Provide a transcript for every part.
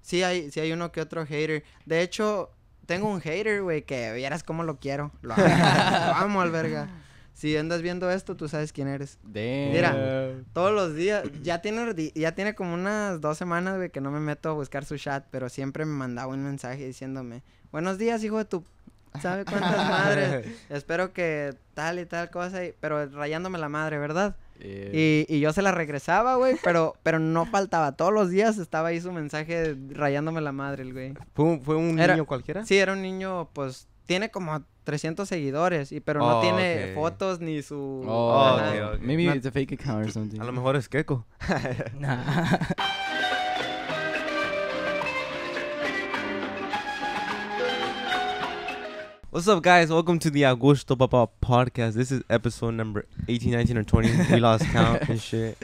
Sí hay, sí hay uno que otro hater. De hecho, tengo un hater, güey, que vieras cómo lo quiero. Lo amo, al verga. Si andas viendo esto, tú sabes quién eres. Mira, todos los días, ya tiene, ya tiene como unas dos semanas, güey, que no me meto a buscar su chat, pero siempre me mandaba un mensaje diciéndome, buenos días, hijo de tu... ¿Sabe cuántas madres? Espero que tal y tal cosa, pero rayándome la madre, ¿verdad? Eh, y, y, yo se la regresaba, güey, pero, pero no faltaba. Todos los días estaba ahí su mensaje rayándome la madre, el güey. ¿Fue un, niño cualquiera? Sí, era un niño, pues, tiene como 300 seguidores, y, pero no oh, tiene fotos ni su... Oh, Maybe a fake account or something. A lo mejor es Keiko. nah. What's up, guys? Welcome to the Agosto Papa podcast. This is episode number 18, 19, or 20. We lost count and shit.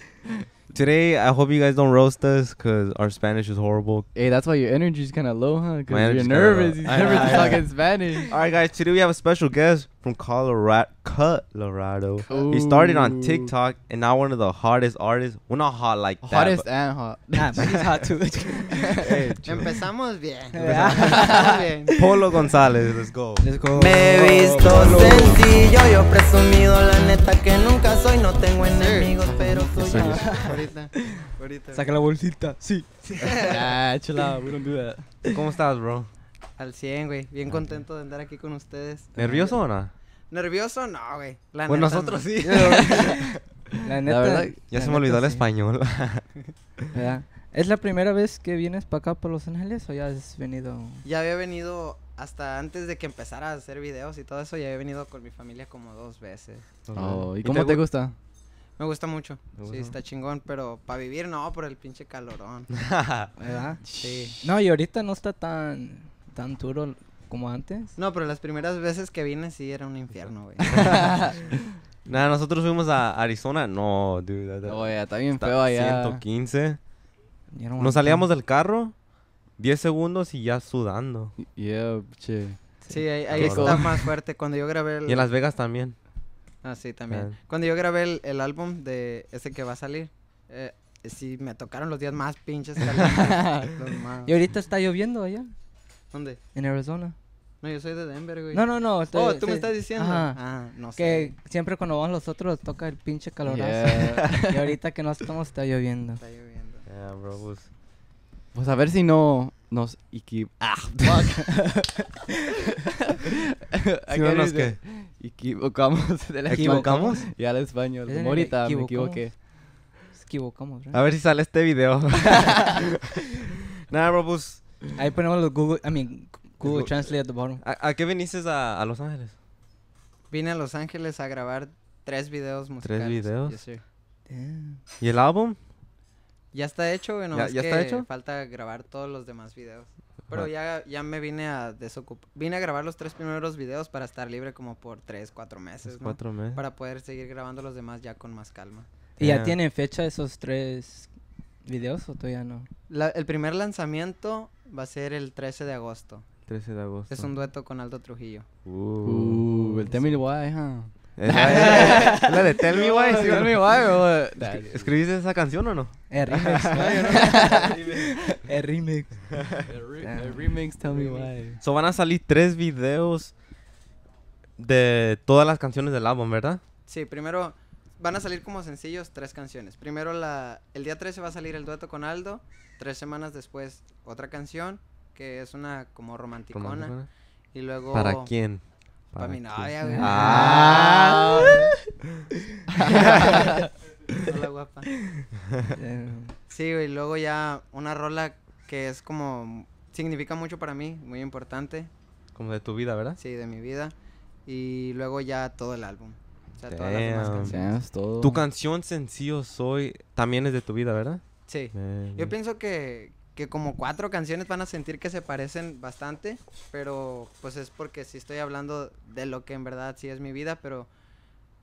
Today, I hope you guys don't roast us because our Spanish is horrible. Hey, that's why your energy is kind of low, huh? Because you're nervous. nervous talking Spanish. All right, guys. Today, we have a special guest from Colorado. Colorado. Ooh. He started on TikTok and now one of the hottest artists. We're not hot like that. Hottest and hot. Nah, but he's hot too. hey, Empezamos bien. Polo González, let's go. Let's go. Me he visto Polo. sencillo, yo presumido, la neta que nunca soy, no tengo enemigos, pero tú ya. Ahorita, ahorita. Saca la bolsita, sí. yeah, chill out, we don't do that. ¿Cómo estás, bro? Al 100, güey. Bien contento de andar aquí con ustedes. ¿Nervioso o no? Nervioso, no, güey. La pues nosotros sí. la neta. verdad, ya se me olvidó el español. ¿Es la primera vez que vienes para acá, por Los Ángeles, o ya has venido? Ya había venido hasta antes de que empezara a hacer videos y todo eso, ya había venido con mi familia como dos veces. Oh, ¿Y cómo te, gusta? Me gusta mucho. Sí, está chingón, pero para vivir no, por el pinche calorón. ¿Verdad? Sí. No, y ahorita no está tan tan duro como antes. No, pero las primeras veces que vine sí era un infierno, güey. Nada, nosotros fuimos a Arizona. No, dude. feo allá. 115. Nos salíamos del carro, 10 segundos y ya sudando. Yeah, che. Sí, ahí, está más fuerte. Cuando yo grabé el... Y en Las Vegas también. Ah, sí, también. Ah. Cuando yo grabé el, álbum de ese que va a salir, eh, sí, me tocaron los días más pinches. ¿Y ahorita está lloviendo allá? ¿Dónde? En Arizona. No, yo soy de Denver, güey. No, no, no. oh, tú me estás diciendo. Ah, no sé. Que siempre cuando vamos los otros toca el pinche calorazo. y ahorita que no estamos está lloviendo. Está lloviendo. Yeah, bro, pues. pues a ver si no nos que Ah, fuck. si no nos qué? Equivocamos ¿Equivocamos? Ya al español. ahorita me equivoqué. equivocamos, A ver si sale este video. Nada, Robus. Pues, Ahí ponemos los Google, I mean, Google Translate at the bottom. ¿A, qué viniste a, Los Ángeles? Vine a Los Ángeles a grabar tres videos musicales. ¿Tres videos? Sí. ¿Y el álbum? Ya está hecho, bueno, ¿Ya, es que está hecho? falta grabar todos los demás videos. Pero ya, ya me vine a desocupar. Vine a grabar los tres primeros videos para estar libre como por tres, cuatro meses. Cuatro meses. Para poder seguir grabando los demás ya con más calma. ¿Y ya tienen fecha esos tres videos o todavía no? el primer lanzamiento va a ser el 13 de agosto. 13 de agosto. Es un dueto con Aldo Trujillo. Uh, el Tell Me Why, huh? La de Tell Me Why, Tell Me Why, ¿Escribiste esa canción o no? El eh, remix. El eh, remix. El eh, remix, Tell Me Why. So van a salir tres videos de todas las canciones del álbum, ¿verdad? Sí, primero van a salir como sencillos tres canciones. Primero la el día 13 va a salir el dueto con Aldo, tres semanas después otra canción que es una como romanticona, y luego ¿Para quién? Para, mi novia, Ah. guapa. Sí, güey, luego ya una rola que es como significa mucho para mí, muy importante. Como de tu vida, ¿verdad? Sí, de mi vida. Y luego ya todo el álbum todas las demás canciones. Tu canción sencillo soy también es de tu vida, ¿verdad? Sí. Yo pienso que, como cuatro canciones van a sentir que se parecen bastante, pero pues es porque sí estoy hablando de lo que en verdad sí es mi vida, pero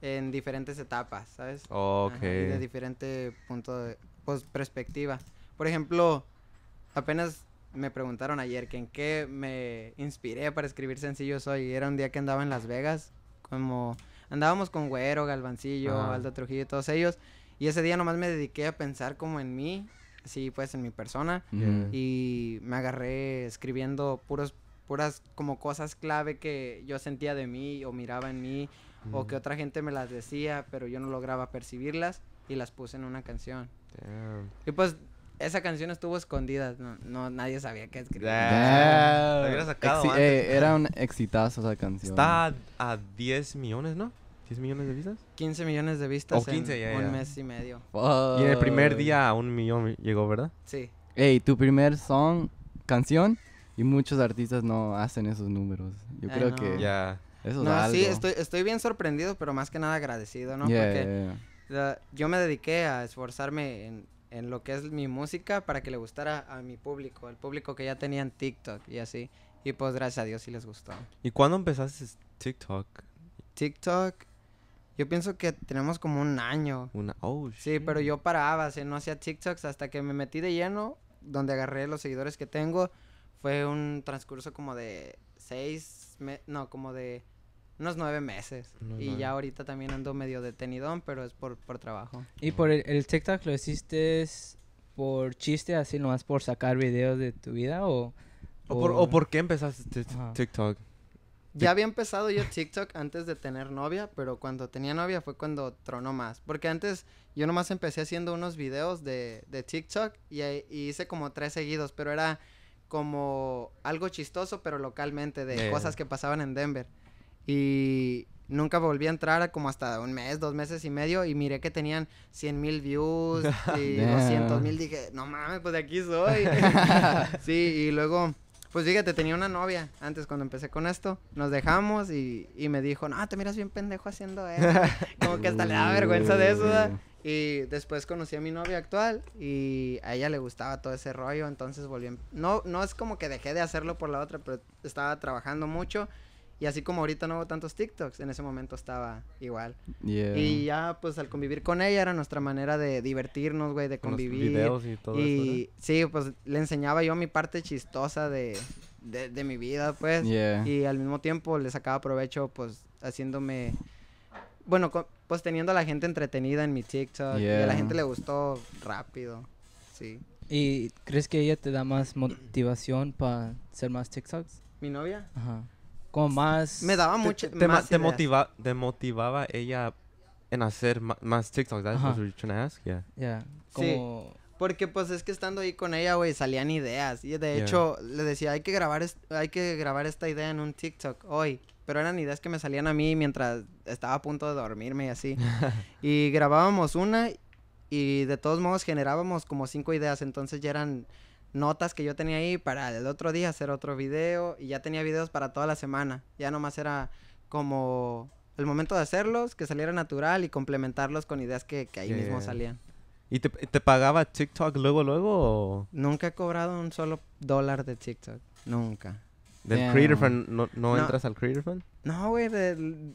en diferentes etapas, ¿sabes? Ok. y de diferente punto de pues, perspectiva. Por ejemplo, apenas me preguntaron ayer que en qué me inspiré para escribir Sencillo Soy. Era un día que andaba en Las Vegas, como Andábamos con Güero, Galvancillo, Aldo Trujillo, todos ellos. Y ese día nomás me dediqué a pensar como en mí, así pues en mi persona. Y me agarré escribiendo puros, puras como cosas clave que yo sentía de mí o miraba en mí o que otra gente me las decía, pero yo no lograba percibirlas y las puse en una canción. Y pues esa canción estuvo escondida, no, nadie sabía que escribía. Ah, eh, era un exitazo esa canción. Está a, 10 millones, ¿no? 10 millones de vistas? 15 millones de vistas o 15, en un mes y medio. Y en el primer día a un millón llegó, ¿verdad? Sí. Ey, tu primer song, canción, y muchos artistas no hacen esos números. Yo creo que Ya. eso no, sí, estoy, estoy bien sorprendido, pero más que nada agradecido, ¿no? Porque yo me dediqué a esforzarme en en lo que es mi música para que le gustara a mi público, al público que ya tenía en TikTok y así. Y pues gracias a Dios sí les gustó. ¿Y cuándo empezaste TikTok? TikTok, yo pienso que tenemos como un año. Oh, sí, pero yo paraba, no hacía TikToks hasta que me metí de lleno, donde agarré los seguidores que tengo. Fue un transcurso como de seis, no, como de unos nueve meses. y ya ahorita también ando medio detenidón, pero es por, trabajo. ¿Y por el, TikTok lo hiciste por chiste, así nomás por sacar videos de tu vida o...? ¿O, por, qué empezaste este TikTok? Ya había empezado yo TikTok antes de tener novia, pero cuando tenía novia fue cuando tronó más. Porque antes yo nomás empecé haciendo unos videos de, de TikTok y, hice como tres seguidos, pero era como algo chistoso, pero localmente, de cosas que pasaban en Denver. Y nunca volví a entrar como hasta un mes, dos meses y medio y miré que tenían 100 mil views y mil. Dije, no mames, pues de aquí soy. sí, y luego... Pues fíjate, tenía una novia antes cuando empecé con esto. Nos dejamos y, me dijo, no, te miras bien pendejo haciendo eso. como que hasta le da vergüenza de eso. Y después conocí a mi novia actual y a ella le gustaba todo ese rollo, entonces volví. Em, no, no es como que dejé de hacerlo por la otra, pero estaba trabajando mucho y así como ahorita no hago tantos TikToks, en ese momento estaba igual. Y ya, pues al convivir con ella era nuestra manera de divertirnos, güey, de convivir. y y, Sí, pues le enseñaba yo mi parte chistosa de, de, mi vida, pues. Y al mismo tiempo le sacaba provecho, pues, haciéndome. Bueno, pues teniendo a la gente entretenida en mi TikTok. Y a la gente le gustó rápido. Sí. ¿Y crees que ella te da más motivación para ser más TikToks? ¿Mi novia? Ajá como más... Me daba mucho... Te, motivaba ella en hacer más TikToks, that's what you're trying to Sí. Porque pues es que estando ahí con ella, güey, salían ideas. Y de hecho le decía, hay que, grabar hay que grabar esta idea en un TikTok hoy. Pero eran ideas que me salían a mí mientras estaba a punto de dormirme y así. y grabábamos una y de todos modos generábamos como cinco ideas. Entonces ya eran notas que yo tenía ahí para el otro día hacer otro video y ya tenía videos para toda la semana. Ya nomás era como el momento de hacerlos, que saliera natural y complementarlos con ideas que, ahí mismo salían. ¿Y te, te, pagaba TikTok luego, luego? Nunca he cobrado un solo dólar de TikTok. Nunca. ¿Del Creator ¿No, entras al Creator Fan? No, güey,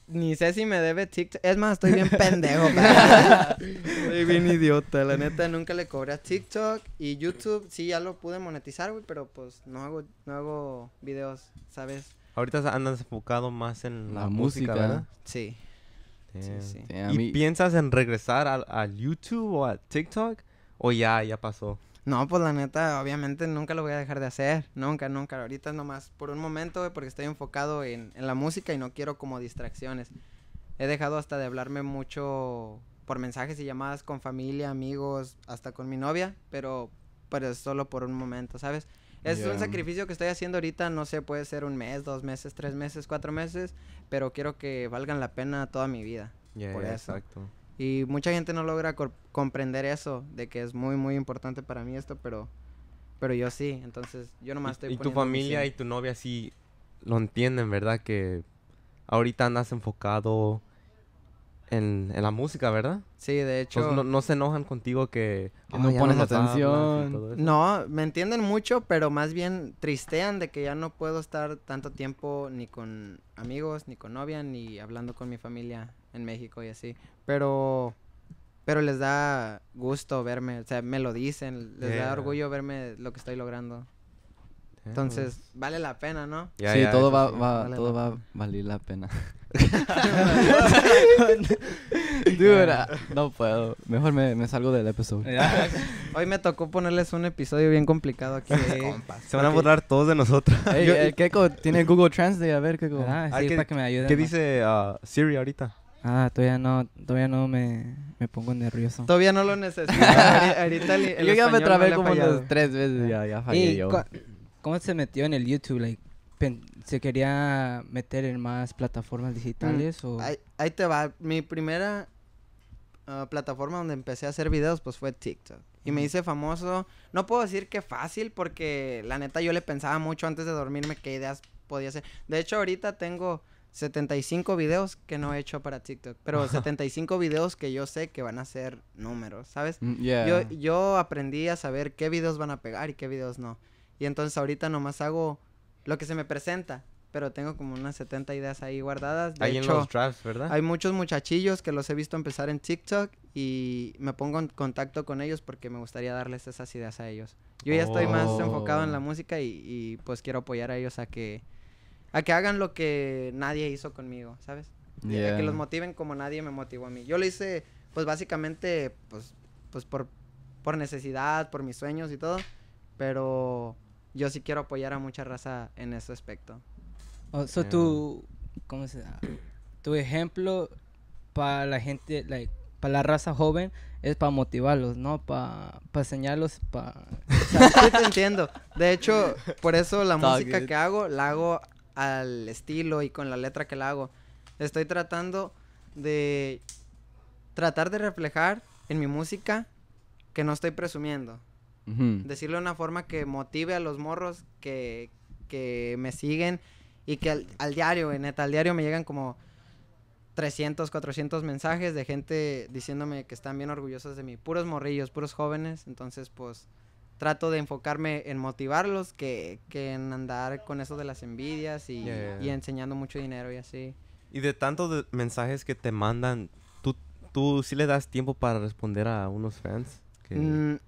ni sé si me debe TikTok. Es más, estoy bien pendejo. estoy bien idiota. La neta, nunca le cobré a TikTok y YouTube. Sí, ya lo pude monetizar, güey, pero pues no hago, no hago videos, ¿sabes? Ahorita andas enfocado más en la, música, ¿verdad? Sí. sí, ¿Y piensas en regresar al, al YouTube o a TikTok? ¿O ya, ya pasó? No, pues la neta, obviamente nunca lo voy a dejar de hacer. Nunca, nunca. Ahorita nomás por un momento, porque estoy enfocado en, la música y no quiero como distracciones. He dejado hasta de hablarme mucho por mensajes y llamadas con familia, amigos, hasta con mi novia, pero, pero solo por un momento, ¿sabes? Es un sacrificio que estoy haciendo ahorita, no sé, puede ser un mes, dos meses, tres meses, cuatro meses, pero quiero que valgan la pena toda mi vida. por eso. Exacto. Y mucha gente no logra comprender eso, de que es muy, muy importante para mí esto, pero, pero yo sí. Entonces, yo nomás estoy... Y tu familia y tu novia sí lo entienden, ¿verdad? Que ahorita andas enfocado en, la música, ¿verdad? Sí, de hecho. Pues no, se enojan contigo que, que no pones atención. No, me entienden mucho, pero más bien tristean de que ya no puedo estar tanto tiempo ni con amigos, ni con novia, ni hablando con mi familia en México y así. Pero pero les da gusto verme, o sea, me lo dicen, les da orgullo verme lo que estoy logrando. Entonces, vale la pena, ¿no? sí, todo, va, todo va a valer la pena. Dura, no puedo. Mejor me, salgo del episodio. Hoy me tocó ponerles un episodio bien complicado aquí. Se van a borrar todos de nosotros. el Keiko tiene Google Translate. A ver, Keiko. Ah, sí, que me ayude. ¿Qué dice ah, Siri ahorita? Ah, todavía no, todavía no me, pongo nervioso. Todavía no lo necesito. Ah, ahorita el, yo ya me trabé como tres veces. ¿Cómo se metió en el YouTube? Like, se quería meter en más plataformas digitales mm, o ahí, te va mi primera ah, plataforma donde empecé a hacer videos pues fue TikTok y me hice famoso no puedo decir que fácil porque la neta yo le pensaba mucho antes de dormirme qué ideas podía hacer de hecho ahorita tengo 75 videos que no he hecho para TikTok, pero 75 videos que yo sé que van a ser números, ¿sabes? Mm, yo, yo aprendí a saber qué videos van a pegar y qué videos no. Y entonces ahorita nomás hago lo que se me presenta. Pero tengo como unas 70 ideas ahí guardadas. De ¿verdad? Hay muchos muchachillos que los he visto empezar en TikTok y me pongo en contacto con ellos porque me gustaría darles esas ideas a ellos. Yo ya estoy más oh. enfocado en la música y, pues quiero apoyar a ellos a que, a que hagan lo que nadie hizo conmigo, ¿sabes? que los motiven como nadie me motivó a mí. Yo lo hice, pues básicamente, pues, pues por, por necesidad, por mis sueños y todo, pero yo sí quiero apoyar a mucha raza en ese aspecto. O oh, so eh. tu, ¿cómo se Tu ejemplo para la gente, like, para la raza joven, es para motivarlos, ¿no? Para pa enseñarlos, para... te entiendo. De hecho, por eso la música que hago, la hago al estilo y con la letra que la hago. Estoy tratando de... Tratar de reflejar en mi música que no estoy presumiendo. Decirle Decirlo de una forma que motive a los morros que, que me siguen y que al, diario, en neta, al diario me llegan como 300, 400 mensajes de gente diciéndome que están bien orgullosos de mí. Puros morrillos, puros jóvenes. Entonces, pues, trato de enfocarme en motivarlos que, que en andar con eso de las envidias y, y enseñando mucho dinero y así. Y de tantos mensajes que te mandan, ¿tú, ¿tú sí le das tiempo para responder a unos fans? Que... Mm,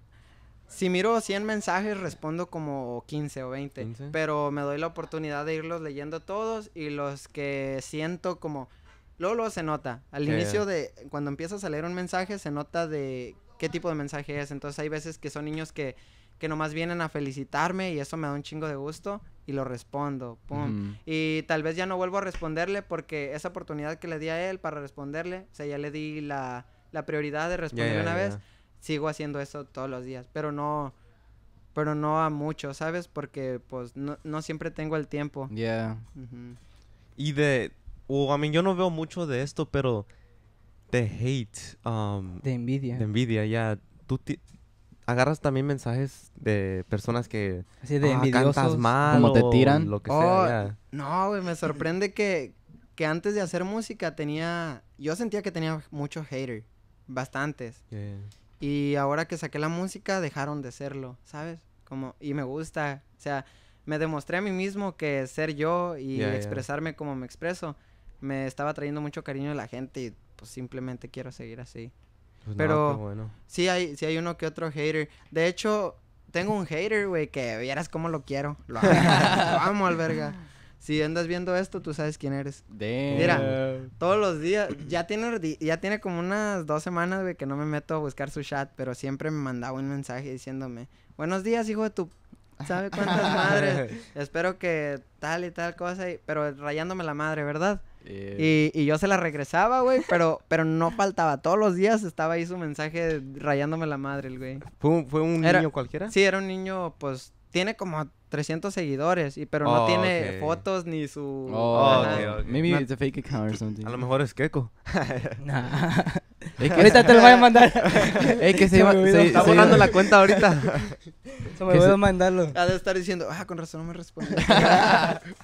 si miro 100 mensajes, respondo como 15 o 20. Pero me doy la oportunidad de irlos leyendo todos y los que siento como... Luego, se nota. Al inicio de... Cuando empiezas a leer un mensaje, se nota de qué tipo de mensaje es. Entonces hay veces que son niños que, que nomás vienen a felicitarme y eso me da un chingo de gusto y lo respondo. Pum. Y tal vez ya no vuelvo a responderle porque esa oportunidad que le di a él para responderle, o sea, ya le di la, prioridad de responder una vez sigo haciendo eso todos los días, pero no pero no a mucho, ¿sabes? Porque pues no, no siempre tengo el tiempo. Yeah. Y de o a mí yo no veo mucho de esto, pero de hate um, de envidia. De envidia, ya yeah. tú agarras también mensajes de personas que así de ah, envidiosos mal como te tiran lo que oh, sea. No, güey, me sorprende que que antes de hacer música tenía yo sentía que tenía muchos hater, bastantes. Yeah. Y ahora que saqué la música, dejaron de serlo, ¿sabes? Como, y me gusta, o sea, me demostré a mí mismo que ser yo y expresarme como me expreso me estaba trayendo mucho cariño de la gente y pues simplemente quiero seguir así. Pues, pero bueno. sí hay sí hay uno que otro hater. De hecho, tengo un hater, güey, que vieras cómo lo quiero. Lo amo, lo amo al verga. Si andas viendo esto, tú sabes quién eres. Mira, todos los días, ya tiene, ya tiene como unas dos semanas, güey, que no me meto a buscar su chat, pero siempre me mandaba un mensaje diciéndome, buenos días, hijo de tu... ¿Sabe cuántas madres? Espero que tal y tal cosa, pero rayándome la madre, ¿verdad? Eh. Y, y, yo se la regresaba, güey, pero, pero no faltaba. Todos los días estaba ahí su mensaje rayándome la madre, el güey. ¿Fue, fue un niño cualquiera? Sí, era un niño, pues, tiene como 300 seguidores, y, pero no oh, tiene fotos ni su... Oh, okay, Maybe it's a fake account or something. A lo mejor es Keko. nah. ahorita te lo voy a mandar. Ey, que se, está volando la cuenta ahorita. se me voy a mandarlo. Ha de estar diciendo, ah, con razón no me responde.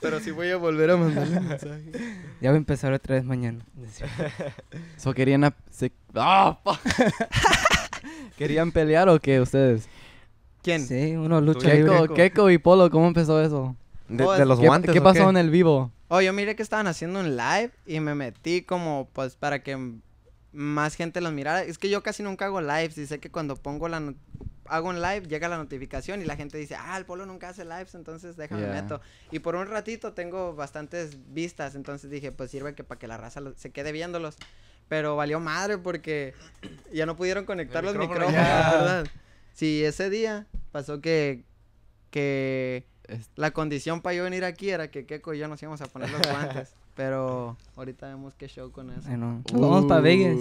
pero sí voy a volver a mandarle un mensaje. Ya voy a empezar otra vez mañana. so, querían... ¡Ah, ¿Querían pelear o qué ustedes? ¿Quién? Sí, uno lucha. Keiko, y Polo, ¿cómo empezó eso? De, oh, los ¿Qué, guantes. ¿Qué pasó en el vivo? Oh, yo miré que estaban haciendo un live y me metí como pues para que más gente los mirara. Es que yo casi nunca hago lives y sé que cuando pongo la hago un live, llega la notificación y la gente dice, ah, el Polo nunca hace lives, entonces déjame meto. Y por un ratito tengo bastantes vistas, entonces dije, pues sirve que para que la raza se quede viéndolos. Pero valió madre porque ya no pudieron conectar los micrófonos, ¿verdad? si ese día pasó que, que la condición para yo venir aquí era que Keiko y yo nos íbamos a poner los guantes. pero ahorita vemos qué show con eso. Uh. vamos para Vegas.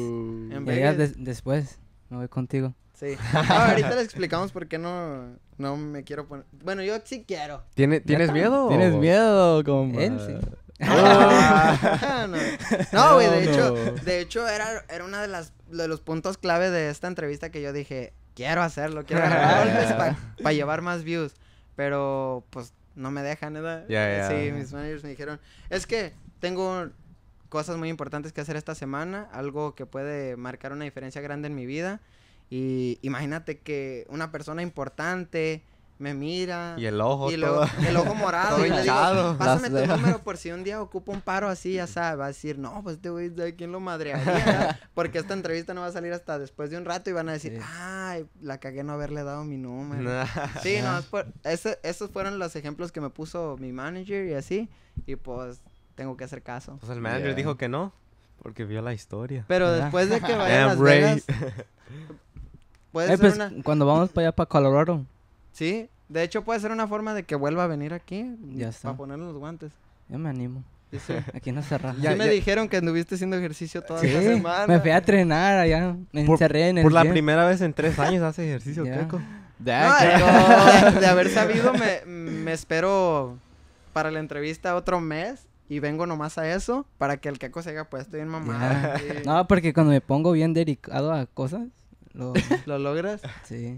Vegas. después, me voy contigo. Sí. ahorita les explicamos por qué no, no me quiero poner. Bueno, yo sí quiero. ¿Tienes miedo? ¿Tienes miedo, con Ah. no, güey, de hecho, de era, era una de las de los puntos clave de esta entrevista que yo dije, quiero hacerlo, quiero ganar golpes para llevar más views, pero pues no me dejan, ¿verdad? Sí, mis managers me dijeron, es que tengo cosas muy importantes que hacer esta semana, algo que puede marcar una diferencia grande en mi vida. Y imagínate que una persona importante me mira. Y el ojo, y El ojo morado. y le digo, Pásame tu número por si un día ocupo un paro así, ya sabes. Va a decir, no, pues te este voy de decir ¿quién lo madrearía? Porque esta entrevista no va a salir hasta después de un rato y van a decir, ay, la cagué no haberle dado mi número. Sí, no, esos fueron los ejemplos que me puso mi manager y así. Y pues tengo que hacer caso. Pues el manager dijo que no. Porque vio la historia. Pero después de que vayan a Las Vegas, eh, pues, Cuando vamos para allá, para Colorado, Sí, de hecho puede ser una forma de que vuelva a venir aquí. Ya está. Para ponerle los guantes. Yo me animo. Aquí no se Ya, me dijeron que anduviste haciendo ejercicio toda la semana. Me fui a entrenar allá. en el. Por la primera vez en tres años hace ejercicio, de, haber sabido, me, espero para la entrevista otro mes y vengo nomás a eso para que el Keiko se haga puesto bien mamada. No, porque cuando me pongo bien dedicado a cosas, Lo, logras? Sí.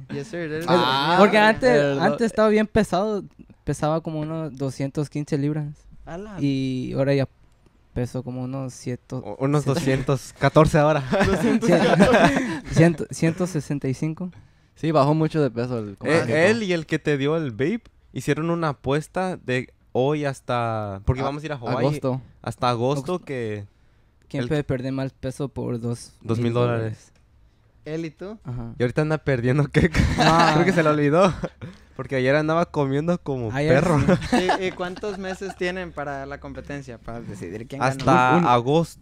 Ah, porque antes, estaba bien pesado. Pesaba como unos 215 libras. Y ahora ya peso como unos 100. Unos 214 ahora. 165. Sí, bajó mucho de peso. Eh, él y el que te dio el vape hicieron una apuesta de hoy hasta. Porque vamos a ir a Agosto. Hasta agosto, que. ¿Quién puede perder más peso por dos, dos mil dólares? Él y tú. Y ahorita anda perdiendo que ah. Creo que se le olvidó. Porque ayer andaba comiendo como perro. ¿Y, cuántos meses tienen para la competencia? Para decidir quién Hasta agosto.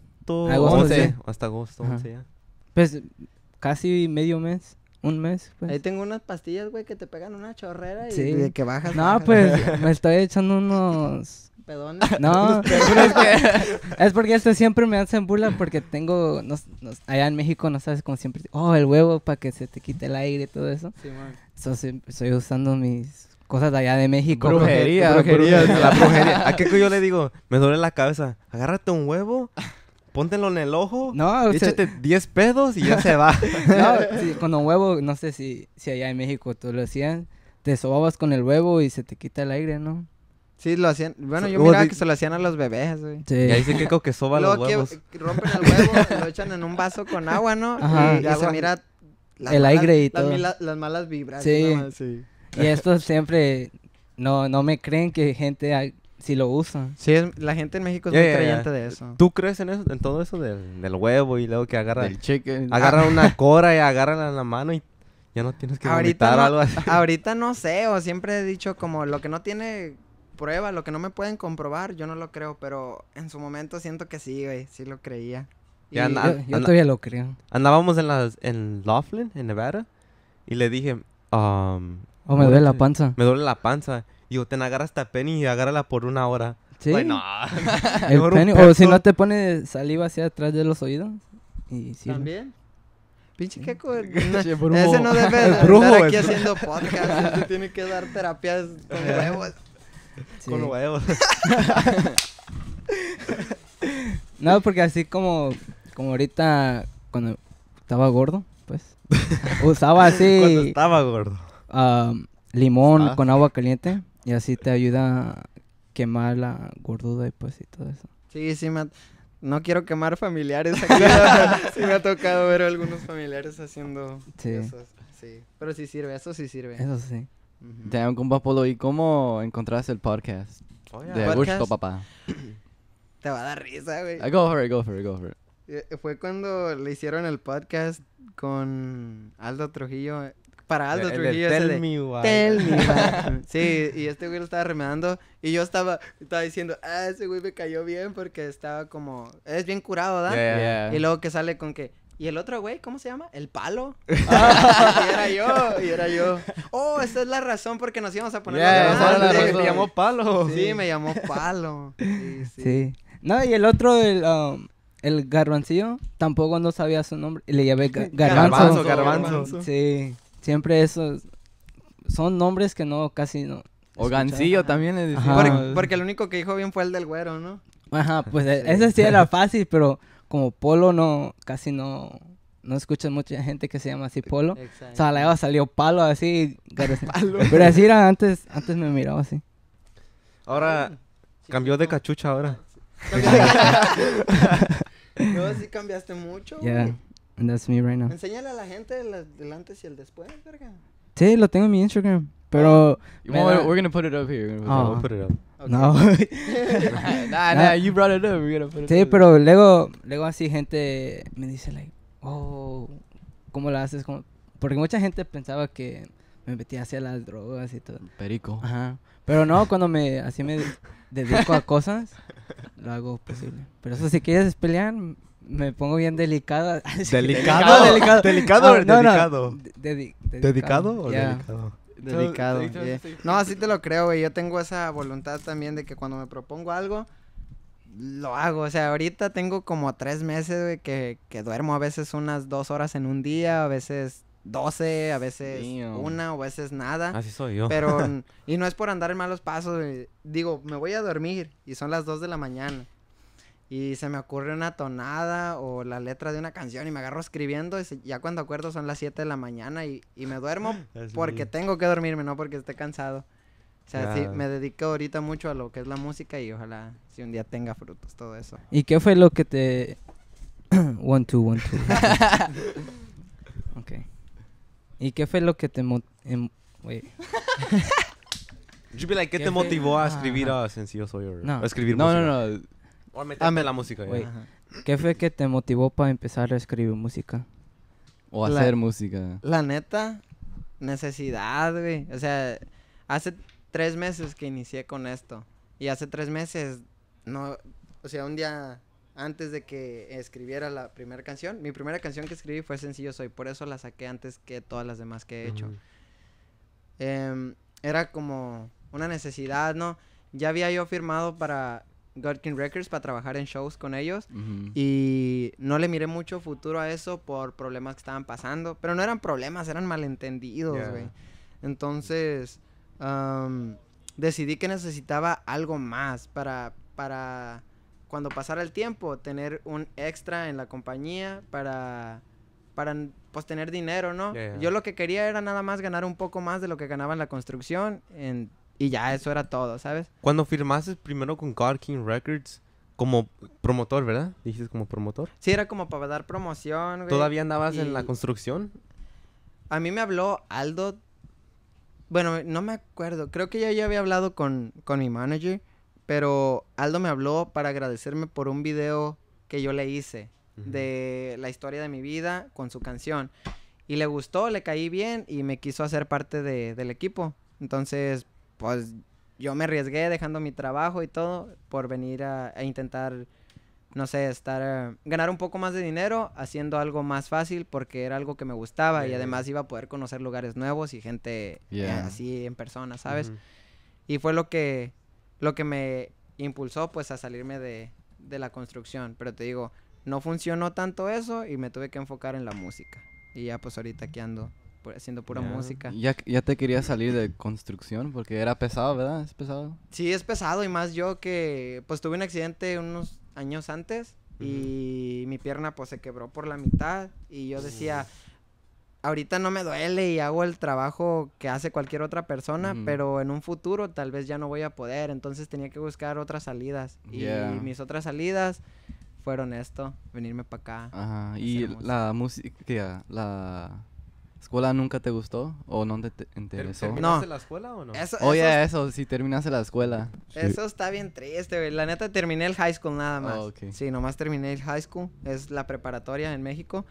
Hasta agosto, ya. Pues casi medio mes. Un mes, pues. Ahí tengo unas pastillas, güey, que te pegan una chorrera y, sí. que bajas. No, pues me estoy echando unos Pedón. No, es, que, es, porque esto siempre me hacen burla porque tengo, nos, allá en México, no sabes, como siempre, oh, el huevo para que se te quite el aire y todo eso. Sí, estoy usando mis cosas de allá de México. Brujería, brujería. La brujería. ¿A qué yo le digo? Me duele la cabeza. Agárrate un huevo. Póntelo en el ojo, no, échate 10 pedos y ya se va. No, con un huevo, no sé si, si allá en México tú lo hacían, te sobabas con el huevo y se te quita el aire, ¿no? Sí, lo hacían. Bueno, yo miraba que se lo hacían a los bebés, güey. Sí. Y ahí se que que soba los huevos. Que rompen el huevo, lo echan en un vaso con agua, ¿no? Y, se mira. el aire y todo. Las, malas vibras. Sí. sí. Y esto siempre. No, no me creen que gente si lo usa. Sí, la gente en México es muy creyente de eso. ¿Tú crees en eso, en todo eso del, del huevo y luego que agarran. El chicken. Agarran ah. una cora y agarran en la mano y ya no tienes que ahorita algo así. Ahorita no sé, o siempre he dicho como lo que no tiene prueba lo que no me pueden comprobar, yo no lo creo, pero en su momento siento que sí, güey, sí lo creía. Y yo, todavía lo creo. Andábamos en, las, en Laughlin, en Nevada, y le dije, um, oh, me duele la panza. Me duele la panza. Y yo, te agarras esta penny y agárrala por una hora. Sí. Bueno, el o si no te pone saliva hacia atrás de los oídos. Y También. Pinche queco. Ese no debe estar aquí haciendo podcast. tiene que dar terapias con huevos huevos. no, porque así como, como ahorita cuando estaba gordo, pues. Usaba así. estaba gordo. Um, limón ah. con agua caliente. Y así te ayuda a quemar la gordura y pues y todo eso. Sí, sí, no quiero quemar familiares sí me ha tocado ver algunos familiares haciendo sí. Sí, pero sí sirve, eso sí sirve. Eso sí. Te un papolo ¿y cómo encontraste el podcast? Oh, de podcast? Gusto, papá. Te va a dar risa, güey. I go for it, go for it, go for it. Eh, eh, fue cuando le hicieron el podcast con Aldo Trujillo. Para Aldo Trujillo. El, tell, me why. tell me sí, y este güey lo estaba remedando. Y yo estaba, estaba diciendo, ah, ese güey me cayó bien porque estaba como, es bien curado, ¿verdad? Y luego que sale con que, y el otro güey, ¿cómo se llama? El palo. y era yo, y era yo. Oh, esa es la razón porque nos íbamos a poner. Yeah, llamó palo. Sí, me llamó palo. Sí, No, y el otro, el, um, el garbancillo, tampoco no sabía su nombre. Le llamé garbanzo. Garbanzo, Sí, siempre esos son nombres que no, casi no. O Gancillo también le decía. Porque, porque, el único que dijo bien fue el del güero, ¿no? Ajá, pues ese sí era fácil, pero como Polo no, casi no, no escuchas mucha gente que se llama así Polo. Exacto. O sea, la salió Palo así. Pero así era, antes, antes me miraba así. Ahora, cambió de cachucha ahora. no, sí cambiaste mucho. Yeah, And that's me right now. Enséñale a la gente el, antes y el después, verga. Sí, lo tengo en mi Instagram. Pero. Ah. We're gonna put it up here. We're put, it ah. up. Okay. No. nah, nah, you brought it up. sí, pero luego, luego así gente me dice, like, oh, ¿cómo la haces? Porque mucha gente pensaba que me metía hacia las drogas y todo. Perico. Ajá. Pero no, cuando me, así me dedico a cosas, lo hago posible. Pero eso, si quieres pelear, me pongo bien delicada. ¿Delicado? ¿Delicado? Ah, ¿Delicado? delicado. ¿Dedicado? o delicado? Dedicado. Eh. No, así te lo creo, güey. Yo tengo esa voluntad también de que cuando me propongo algo, lo hago. O sea, ahorita tengo como tres meses, güey, que, duermo a veces unas dos horas en un día, a veces doce, a veces una, o a veces nada. Así soy yo. Pero, y no es por andar en malos pasos, Digo, me voy a dormir y son las dos de la mañana y se me ocurre una tonada o la letra de una canción y me agarro escribiendo y ya cuando acuerdo son las 7 de la mañana y, me duermo porque tengo que dormirme, no porque esté cansado. O sea, sí, me dedico ahorita mucho a lo que es la música y ojalá si un día tenga frutos todo eso. ¿Y qué fue lo que te... one, two, one, two. ok. ¿Y qué fue lo que te... Wait. Em, ¿qué, te motivó a ah, escribir a Sencillo No. A escribir no, no, no. Dame ah, la música. Güey. ¿Qué fue que te motivó para empezar a escribir música? O hacer música. La neta, necesidad, güey. O sea, hace tres meses que inicié con esto. Y hace tres meses, no, o sea, un día antes de que escribiera la primera canción, mi primera canción que escribí fue Sencillo Soy, por eso la saqué antes que todas las demás que he hecho. Em, era como una necesidad, ¿no? Ya había yo firmado para Godkin Records para trabajar en shows con ellos. Y no le miré mucho futuro a eso por problemas que estaban pasando. Pero no eran problemas, eran malentendidos, güey. Entonces, decidí que necesitaba algo más para, para cuando pasara el tiempo, tener un extra en la compañía para, para pues tener dinero, ¿no? Yo lo que quería era nada más ganar un poco más de lo que ganaba en la construcción y ya eso era todo, ¿sabes? Cuando firmaste primero con God King Records, como promotor, ¿verdad? Dijiste como promotor. Sí, era como para dar promoción, ¿Todavía andabas en la construcción? A mí me habló Aldo. Bueno, no me acuerdo. Creo que ya yo había hablado con, con mi manager. Pero Aldo me habló para agradecerme por un video que yo le hice de la historia de mi vida con su canción. Y le gustó, le caí bien y me quiso hacer parte del equipo. Entonces, pues yo me arriesgué dejando mi trabajo y todo por venir a, intentar, no sé, estar, eh, ganar un poco más de dinero haciendo algo más fácil porque era algo que me gustaba y además iba a poder conocer lugares nuevos y gente eh, así en persona, ¿sabes? Y fue lo que, lo que me impulsó pues a salirme de, de la construcción, pero te digo, no funcionó tanto eso y me tuve que enfocar en la música. Y ya pues ahorita aquí ando haciendo pura música. Ya, ya te quería salir de construcción porque era pesado, ¿verdad? Es pesado. Sí, es pesado y más yo que pues tuve un accidente unos años antes y mi pierna pues se quebró por la mitad y yo decía, ahorita no me duele y hago el trabajo que hace cualquier otra persona, pero en un futuro tal vez ya no voy a poder, entonces tenía que buscar otras salidas y mis otras salidas fueron esto, venirme para acá. Ajá, y la música, la ¿Escuela nunca te gustó o no te, interesó? ¿Terminaste la escuela o no? Eso, Oye, eso, si terminaste la escuela. Eso está bien triste, güey. La neta, terminé el high school nada ah, más. Sí, nomás terminé el high school. Es la preparatoria en México.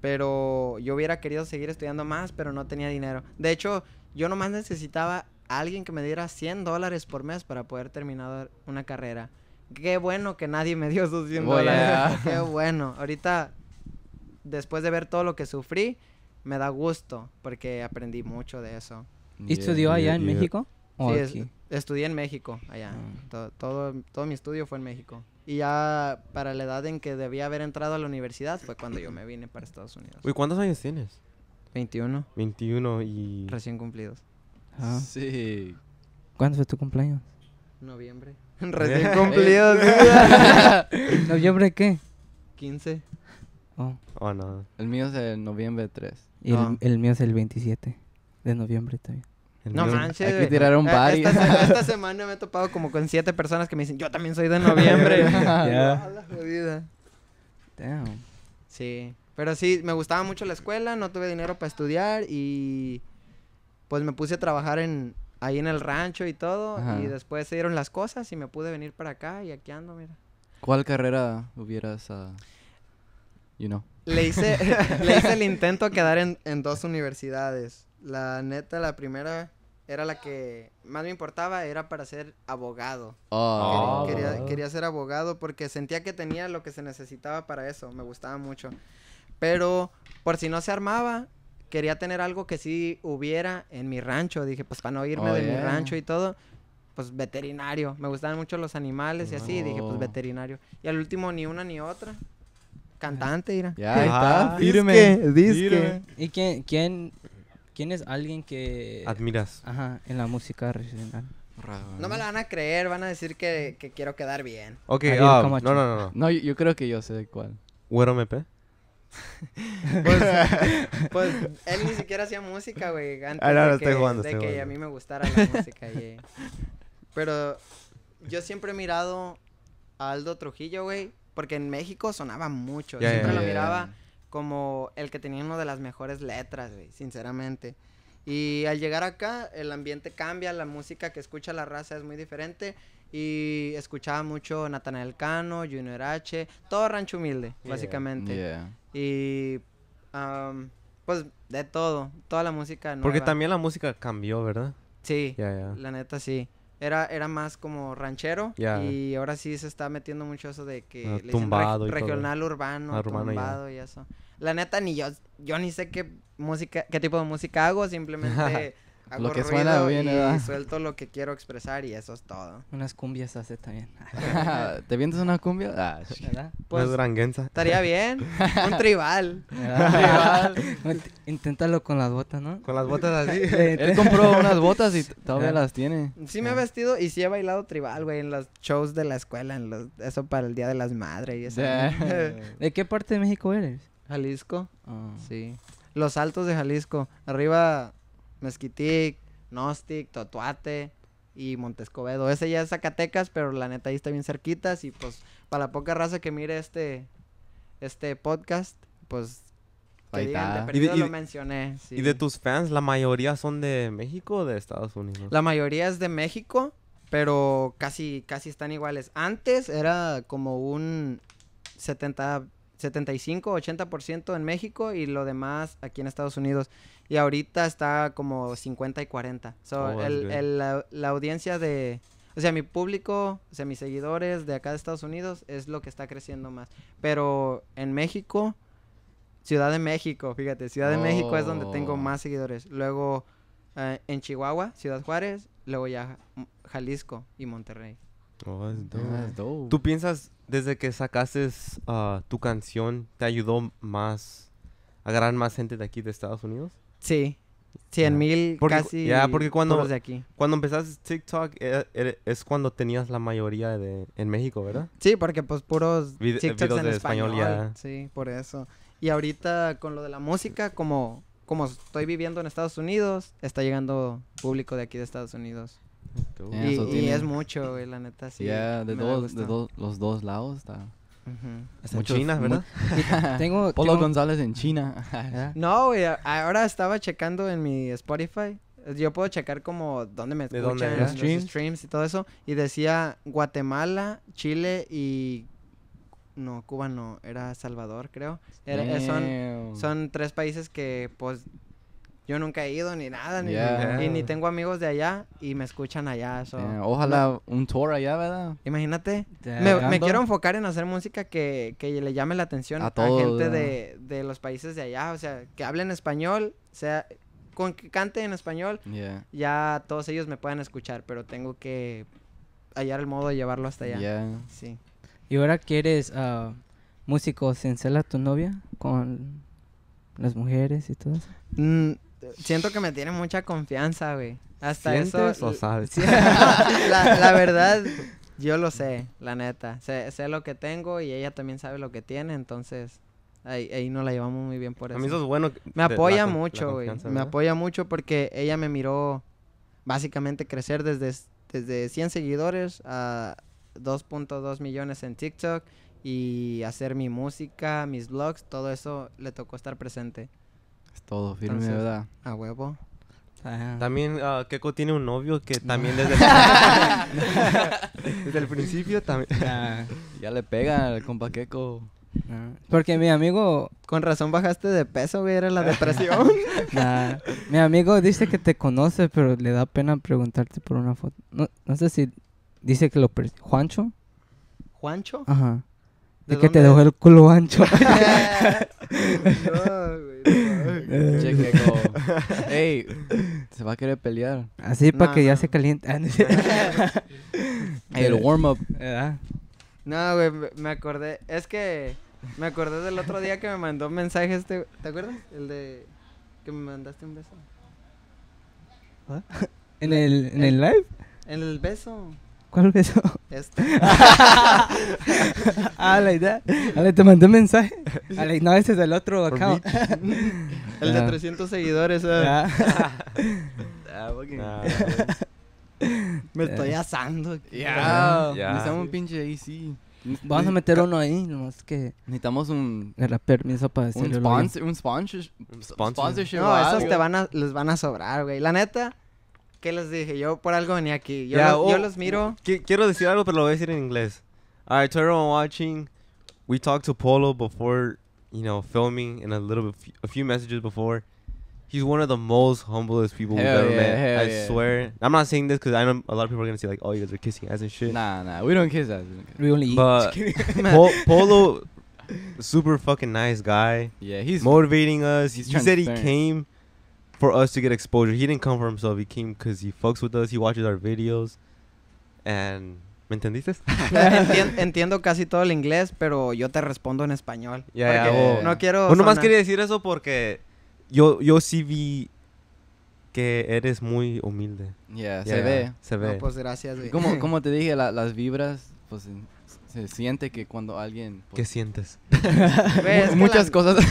Pero yo hubiera querido seguir estudiando más, pero no tenía dinero. De hecho, yo nomás necesitaba alguien que me diera 100 dólares por mes para poder terminar una carrera. Qué bueno que nadie me dio esos 100 dólares. Qué bueno. Ahorita, después de ver todo lo que sufrí me da gusto porque aprendí mucho de eso. ¿Y estudió allá en México? sí, oh, estudié en México, allá. Ah. Todo, todo, mi estudio fue en México. Y ya para la edad en que debía haber entrado a la universidad fue cuando yo me vine para Estados Unidos. ¿Y cuántos años tienes? 21. 21 y... Recién cumplidos. Ah. Sí. ¿Cuándo fue tu cumpleaños? Noviembre. Recién eh. cumplidos. ¿Noviembre qué? 15. Oh. oh, no. El mío es de noviembre 3. Y ah. el, mío es el 27 de noviembre también. no manches. Aquí tiraron eh, varios. Esta, esta, semana me he topado como con siete personas que me dicen, yo también soy de noviembre. ya. Damn. Sí. Pero sí, me gustaba mucho la escuela, no tuve dinero para estudiar y pues me puse a trabajar en ahí en el rancho y todo y después se dieron las cosas y me pude venir para acá y aquí ando, mira. ¿Cuál carrera hubieras ah, le hice, le hice el intento a quedar en, dos universidades. La neta, la primera era la que más me importaba, era para ser abogado. Oh. Quería, ser abogado porque sentía que tenía lo que se necesitaba para eso, me gustaba mucho. Pero por si no se armaba, quería tener algo que sí hubiera en mi rancho. Dije, pues para no irme oh, de mi rancho y todo, pues veterinario. Me gustaban mucho los animales y así, dije, pues oh. veterinario. Y al último ni una ni otra. Cantante, mira. Ya, ahí está. Ah, firme. ¿Y quién, quién, quién es alguien que... Admiras. Ajá, en la música regional. No me la van a creer, van a decir que, quiero quedar bien. Ok, ah, no, no, no, no. yo, creo que yo sé cuál. ¿Huero MP? pues, pues él ni siquiera hacía música, güey. Antes ah, no, de que, estoy jugando, de que a mí me gustara la música. Y, pero yo siempre he mirado a Aldo Trujillo, güey, porque en México sonaba mucho. Siempre lo miraba como el que tenía una de las mejores letras, sinceramente. Y al llegar acá, el ambiente cambia, la música que escucha la raza es muy diferente. Y escuchaba mucho Natanael Cano, Junior H, todo Rancho Humilde, básicamente. Y. pues de todo, toda la música. Porque también la música cambió, ¿verdad? Sí, la neta sí era, era más como ranchero y ahora sí se está metiendo mucho eso de que ah, tumbado regional urbano, ah, tumbado eso. La neta ni yo yo ni sé qué música qué tipo de música hago, simplemente lo que suena bien, y suelto lo que quiero expresar y eso es todo. Unas cumbias hace también. ¿Te vientes una cumbia? Ah, ¿verdad? Pues, duranguenza. Estaría bien. Un tribal. tribal. Inténtalo con las botas, ¿no? Con las botas así. Él compró unas botas y todavía ah. las tiene. Sí me ha ah. vestido y sí he bailado tribal, güey, en los shows de la escuela, en los, eso para el Día de las Madres y eso. ¿De qué parte de México eres? Jalisco. Ah. Sí. Los Altos de Jalisco. Arriba Mezquitic, Gnostic, Totuate y Montescobedo. Ese ya es Zacatecas, pero la neta ahí está bien cerquitas y pues para la poca raza que mire este, este podcast, pues... ahí está. lo mencioné. ¿Y de tus fans, la mayoría son de México o de Estados Unidos? La mayoría es de México, pero casi, casi están iguales. Antes era como un 70 75, 80% en México y lo demás aquí en Estados Unidos. Y ahorita está como 50 y 40. la, audiencia de... O sea, mi público, o sea, mis seguidores de acá de Estados Unidos es lo que está creciendo más. Pero en México, Ciudad de México, fíjate, Ciudad de México es donde tengo oh. más seguidores. Luego eh, en Chihuahua, Ciudad Juárez, luego ya mm, Jalisco y Monterrey. Oh, ah, ¿Tú piensas desde que sacaste ah, tu canción te ayudó más a gran más gente de aquí de Estados Unidos? Sí. 100 mil casi. Ya, porque cuando, empezaste TikTok eh, eh, es cuando tenías la mayoría de, en México, ¿verdad? Sí, porque pues puros TikToks en español. ya, sí, por eso. Y ahorita con lo de la música, como, como estoy viviendo en Estados Unidos, está llegando público de aquí de Estados Unidos. Eh, y, es mucho, güey, la neta, sí. de, los dos lados está... China, ¿verdad? tengo, Polo González en China. no, güey, ahora estaba checando en mi Spotify. Yo puedo checar como dónde me escuchan Los, streams? y todo eso. Y decía Guatemala, Chile y... No, Cuba no, era Salvador, creo. Eh, son, son tres países que, pues, yo nunca he ido ni nada, ni, ni, tengo amigos de allá y me escuchan allá. ojalá un tour allá, ¿verdad? Imagínate. me, quiero enfocar en hacer música que, le llame la atención a, todo, gente de, de, los países de allá, o sea, que hablen español, sea, con que cante en español, ya todos ellos me puedan escuchar, pero tengo que hallar el modo de llevarlo hasta allá. Sí. ¿Y ahora quieres uh, músico a tu novia con las mujeres y todo eso? Mm, siento que me tiene mucha confianza, güey. Hasta eso. sabes? la, verdad, yo lo sé, la neta. Sé, lo que tengo y ella también sabe lo que tiene, entonces ahí, ahí nos la llevamos muy bien por eso. A mí eso es bueno. Me apoya mucho, güey. Me apoya mucho porque ella me miró básicamente crecer desde, desde 100 seguidores a 2.2 millones en TikTok y hacer mi música, mis vlogs, todo eso le tocó estar presente. Todo firme, ¿verdad? A huevo. También ah, Keko tiene un novio que también desde el, principio también. Ah. ya le pega al compa Keko. Ah. Porque mi amigo... Con razón bajaste de peso, güey, era la depresión. Mi amigo dice que te conoce, pero le da pena preguntarte por una foto. no sé si dice que lo... Juancho. ¿Juancho? Ajá. ¿De, que te dejó el culo ancho? güey. Ey, se va a querer pelear. Así para que ya se caliente. el warm-up. No, güey, me acordé. Es que me acordé del otro día que me mandó un mensaje este. ¿Te acuerdas? El de. Que me mandaste un beso. ¿Ah? ¿En, el, ¿En el eh, live? En el beso. ¿Cuál beso? Este. ah, la idea. Ale, te mandé un mensaje. Ale, no, ese es el otro acá. el de 300 ah. seguidores. Ah. Ah. me estoy eh. asando. Ya. Yeah. un pinche ahí, sí. Vamos a meter uno ahí, nomás que. Necesitamos un. El permiso para decirlo. Un, sponsor, un, sponsor, un, No, esos te van a, les van a sobrar, güey. La neta, ¿Qué les dije? Yo por algo venía aquí. Yo, yeah, oh, yo los miro. Qu quiero decir algo, pero lo voy a decir en inglés. Alright, to everyone watching, we talked to Polo before, you know, filming and a little bit, a few messages before. He's one of the most humblest people hell we've ever yeah, met. I yeah. swear. I'm not saying this because I know a lot of people are gonna say like, "Oh, you guys are kissing ass and shit." Nah, nah, we don't kiss ass. We only eat. But Pol Polo, super fucking nice guy. Yeah, he's motivating us. he said he came for us to get exposure. He didn't come for himself. He came because he fucks with us. He watches our videos. And ¿Me entendiste? entiendo casi todo el inglés, pero yo te respondo en español. Ya, No quiero. Bueno, más quería decir eso porque yo, yo sí vi que eres muy humilde. Ya, yeah, se ve. Se ve. No, pues gracias, güey. Como, como te dije, las vibras, pues se siente que cuando alguien... Pues ¿Qué sientes? muchas cosas.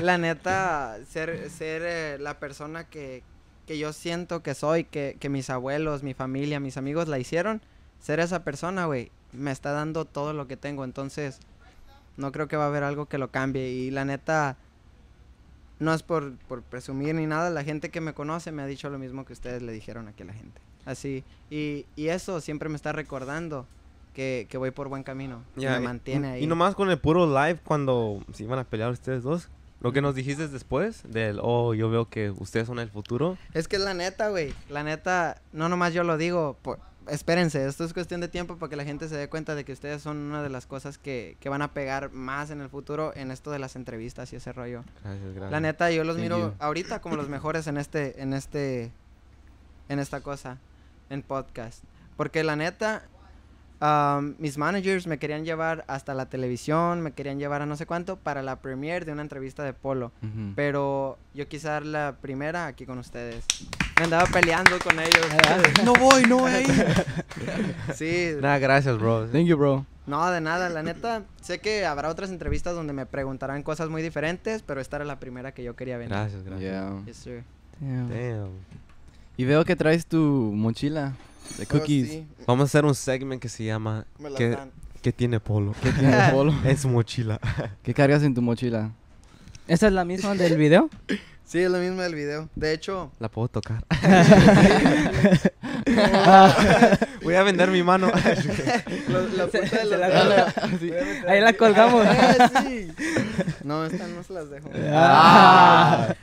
la neta, ser, ser eh, la persona que, yo siento que soy, que, mis abuelos, mi familia, mis amigos la hicieron, ser esa persona, güey, me está dando todo lo que tengo. Entonces, no creo que va a haber algo que lo cambie. Y la neta, no es por, por presumir ni nada, la gente que me conoce me ha dicho lo mismo que ustedes le dijeron aquí a la gente. Así, y, y eso siempre me está recordando que, que voy por buen camino. me mantiene ahí. Y nomás con el puro live cuando se iban a pelear ustedes dos. Lo que nos dijiste después del, oh, yo veo que ustedes son el futuro. Es que es la neta, güey. La neta, no nomás yo lo digo. Por, espérense, esto es cuestión de tiempo para que la gente se dé cuenta de que ustedes son una de las cosas que, que van a pegar más en el futuro en esto de las entrevistas y ese rollo. Gracias, gracias. La neta, yo los miro ahorita como los mejores en este, en este, en esta cosa, en podcast. Porque la neta, mis managers me querían llevar hasta la televisión, me querían llevar a no sé cuánto para la premiere de una entrevista de polo. Pero yo quise dar la primera aquí con ustedes. Me andaba peleando con ellos. Ah, no voy, no voy sí. gracias, bro. Thank you, bro. No, de nada, la neta. Sé que habrá otras entrevistas donde me preguntarán cosas muy diferentes, pero esta era la primera que yo quería venir. Gracias, gracias. Y veo que traes tu mochila. De oh, cookies. Vamos a hacer un segment que se llama que tiene Polo? ¿Qué tiene Polo? es mochila. ¿Qué cargas en tu mochila? ¿Esa es la misma del video? Sí, es lo mismo del video. De hecho. La puedo tocar. Voy a vender mi mano. Ahí la colgamos. Ah, no, estas no se las dejo. Ah.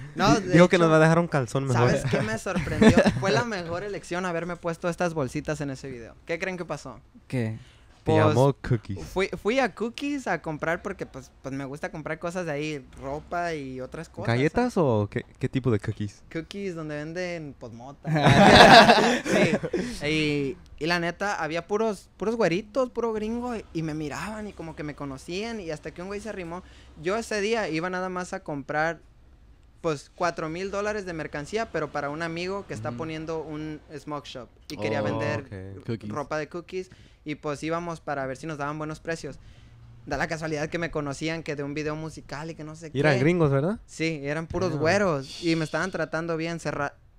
Digo que nos va a dejar un calzón mejor. ¿Sabes qué me sorprendió? Fue la mejor elección haberme puesto estas bolsitas en ese video. ¿Qué creen que pasó? ¿Qué? Pues, cookies. Fui, a Cookies a comprar porque pues, pues, me gusta comprar cosas de ahí, ropa y otras cosas. ¿Galletas o qué, tipo de cookies? Cookies donde venden pues Y, la neta, había puros, puros güeritos, puro gringo y, me miraban y como que me conocían y hasta que un güey se arrimó. Yo ese día iba nada más a comprar pues cuatro mil dólares de mercancía, pero para un amigo que está poniendo un smoke shop y quería oh, vender ropa de cookies y pues íbamos para ver si nos daban buenos precios. Da la casualidad que me conocían que de un video musical y que no sé y qué. eran gringos, ¿verdad? Sí, eran ah, puros güeros. Y me estaban tratando bien.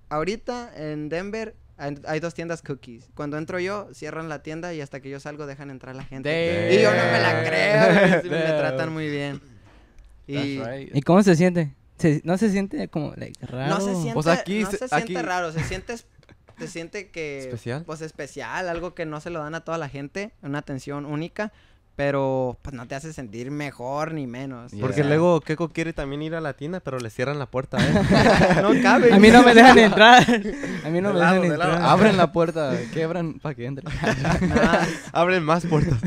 Ahorita en Denver hay dos tiendas cookies. Cuando entro yo, cierran la tienda y hasta que yo salgo dejan entrar la gente. Y yo no me la creo. me tratan muy bien. Y... cómo se siente? ¿No se siente como raro? No se siente, o aquí, no se, siente raro, se siente se siente que... Especial. Pues especial, algo que no se lo dan a toda la gente, una atención única pero pues no te hace sentir mejor ni menos. Porque luego Keiko quiere también ir a la tienda, pero le cierran la puerta. ¿eh? no cabe. A mí no me dejan entrar. A mí no me dejan entrar. Abren la puerta, quebran para que entre. Abren más puertas.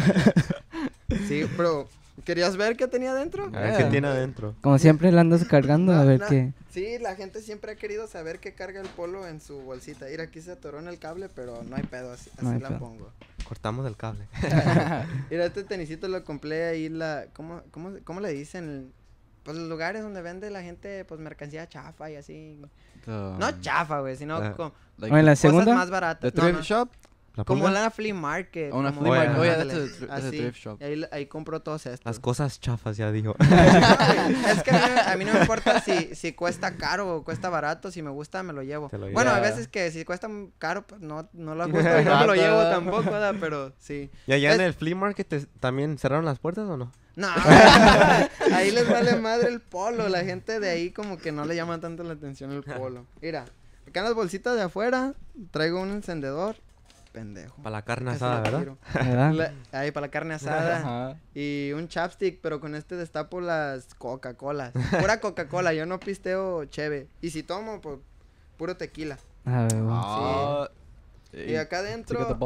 sí, pero ¿Querías ver qué tenía dentro. A ver qué tiene adentro. Como siempre la andas cargando, a ver qué. Sí, la gente siempre ha querido saber qué carga el polo en su bolsita. Mira, aquí se atoró en el cable, pero no hay pedo, así, la pongo. Cortamos el cable. Mira, este tenisito lo compré ahí la... ¿Cómo, cómo, le dicen? Pues los lugares donde vende la gente, pues, mercancía chafa y así. no chafa, güey, sino como... en la segunda, cosas más baratas. ¿The thrift shop? como la flea market. Una flea market. Oye, thrift shop. Ahí, compro todas estas. Las cosas chafas, ya dijo. es que a mí, no me importa si, si cuesta caro o cuesta barato. Si me gusta, me lo llevo. bueno, a veces que si cuesta caro, pues no, lo gusta. no lo llevo tampoco, Pero sí. ¿Y allá en el flea market también cerraron las puertas o no? No, ahí les vale madre el polo. La gente de ahí como que no le llama tanto la atención el polo. Mira, acá en las bolsitas de afuera traigo un encendedor pendejo. Para la carne asada, ¿verdad? ahí, para la carne asada. Y un chapstick, pero con este destapo las Coca-Colas. Pura Coca-Cola, yo no pisteo cheve. Y si tomo, pues, puro tequila. Ah, sí. Ah, y acá adentro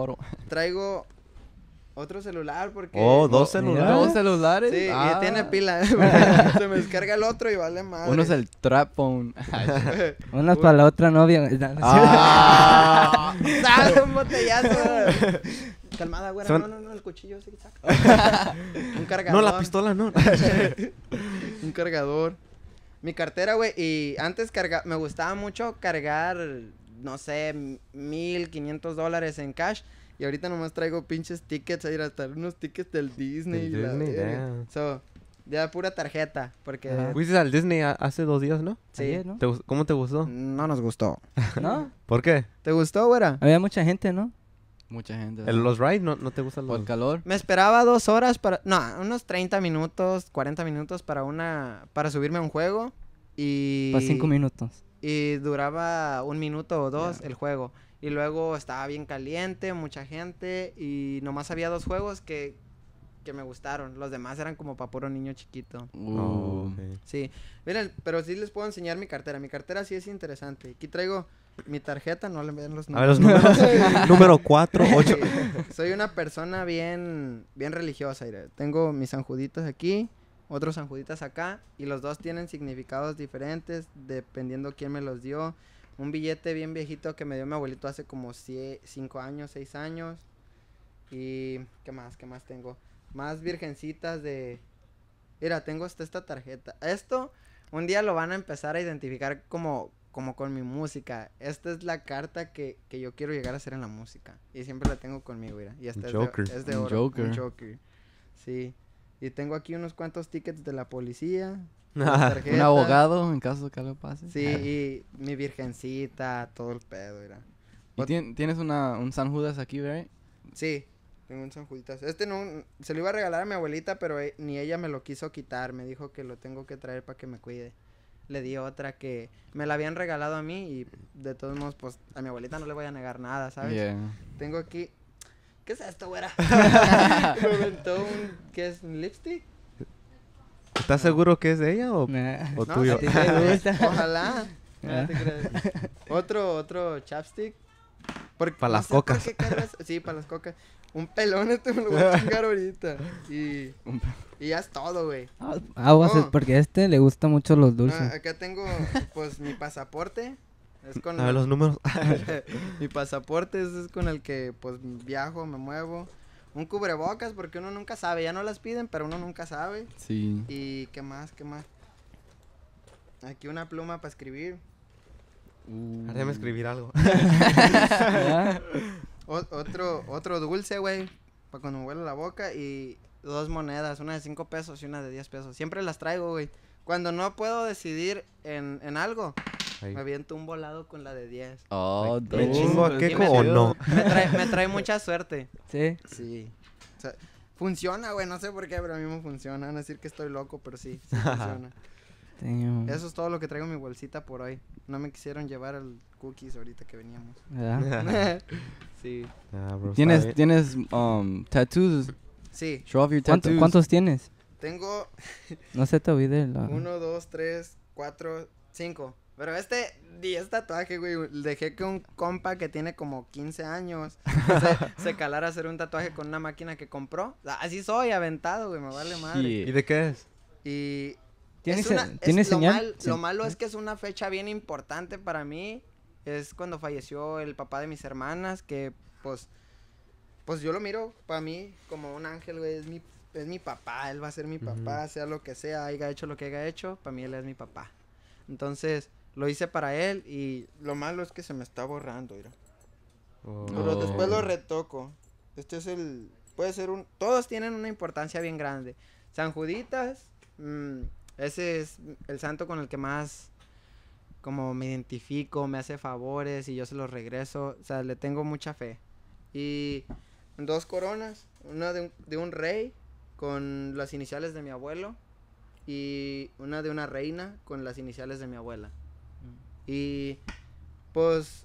traigo otro celular porque... Oh, dos celulares. Dos celulares. Sí, y ah. tiene pila. Se me descarga el otro y vale más. Uno es el trap phone. Uno es para la otra novia. Ah. Sale un botellazo. Calmada, güey No, no, no, el cuchillo. Sí, un cargador. No, la pistola no. un cargador. Mi cartera, güey. Y antes carga... me gustaba mucho cargar, no sé, mil, quinientos dólares en cash. Y ahorita nomás traigo pinches tickets, ...a ir hasta unos tickets del Disney. Disney, So, ya pura tarjeta, porque... fuiste al Disney hace dos días, ¿no? Sí. ¿no? ¿Cómo te gustó? No nos gustó. ¿No? ¿Por qué? ¿Te gustó, güera? Había mucha gente, ¿no? Mucha gente. ¿El, ¿Los rides no, no te gustan los...? ¿Por el calor? Me esperaba dos horas para... No, unos 30 minutos, 40 minutos para una... Para subirme a un juego y... Para cinco minutos. Y duraba un minuto o dos el juego. Y luego estaba bien caliente, mucha gente. Y nomás había dos juegos que, me gustaron. Los demás eran como para puro niño chiquito. Oh, sí. Miren, pero sí les puedo enseñar mi cartera. Mi cartera sí es interesante. Aquí traigo mi tarjeta, no le vean los números. A ver, los números. Número 4, 8. soy una persona bien, bien religiosa. Tengo mis anjuditos aquí, otros sanjuditas acá, y los dos tienen significados diferentes dependiendo quién me los dio un billete bien viejito que me dio mi abuelito hace como cinco años, seis años. Y qué más, qué más tengo. Más virgencitas de... Mira, tengo esta, esta tarjeta. Esto un día lo van a empezar a identificar como, como con mi música. Esta es la carta que, yo quiero llegar a hacer en la música. Y siempre la tengo conmigo, mira. Y esta es, Joker. De, es de oro. Joker. Un Joker. Sí. Y tengo aquí unos cuantos tickets de la policía. Un abogado en caso de que algo pase. Sí, y mi virgencita, todo el pedo, ¿Y tienes una, un San Judas aquí, ¿verdad? Sí, tengo un San Judas. Este no, se lo iba a regalar a mi abuelita, pero eh, ni ella me lo quiso quitar. Me dijo que lo tengo que traer para que me cuide. Le di otra que me la habían regalado a mí y de todos modos, pues a mi abuelita no le voy a negar nada, ¿sabes? Tengo aquí. ¿Qué es esto, güera? me un. ¿Qué es? ¿Un lipstick? ¿Estás seguro que es de ella o, o tuyo? Ojalá. otro, otro chapstick. Para las cocas. Sí, para las cocas. Un pelón, este me lo voy a chingar ahorita. Y, y ya es todo, güey. Aguas, oh. porque a este le gustan mucho los ah, dulces. acá tengo, pues, mi pasaporte. Es con a ver, los números. mi pasaporte es, con el que, pues, viajo, me muevo un cubrebocas porque uno nunca sabe. Ya no las piden, pero uno nunca sabe. Sí. ¿Y qué más? ¿Qué más? Aquí una pluma para escribir. escribir algo. otro, otro dulce, güey, para cuando me huele la boca y dos monedas, una de 5 pesos y una de 10 pesos. Siempre las traigo, güey. Cuando no puedo decidir en, en algo, me aviento un volado con la de 10. Oh, ¿Me, no? Me trae, mucha suerte. ¿Sí? Sí. funciona, güey. No sé por qué, pero a mí me funciona. Van decir que estoy loco, pero sí. funciona. Eso es todo lo que traigo en mi bolsita por hoy. No me quisieron llevar el cookies ahorita que veníamos. sí. Ah, ¿Tienes, ¿tienes um, tattoos? Sí. ¿Cuántos tienes? Tengo... no sé te Uno, dos, tres, cuatro, cinco. Pero este 10 tatuaje, güey. Dejé que un compa que tiene como 15 años se, calara a hacer un tatuaje con una máquina que compró. así soy, aventado, güey. Me vale madre. ¿Y de qué es? Y. ¿Tiene, señal? Lo, malo es que es una fecha bien importante para mí. Es cuando falleció el papá de mis hermanas, que pues. Pues yo lo miro para mí como un ángel, güey. Es mi, es mi papá, él va a ser mi papá, sea lo que sea, haya hecho lo que haya hecho. Para mí él es mi papá. Entonces lo hice para él y lo malo es que se me está borrando, mira. Pero oh. después lo retoco. Este es el. Puede ser un. Todos tienen una importancia bien grande. San Juditas. Mm, ese es el santo con el que más. Como me identifico, me hace favores y yo se los regreso. O sea, le tengo mucha fe. Y dos coronas. Una de un rey con las iniciales de mi abuelo. Y una de una reina con las iniciales de mi abuela. Y pues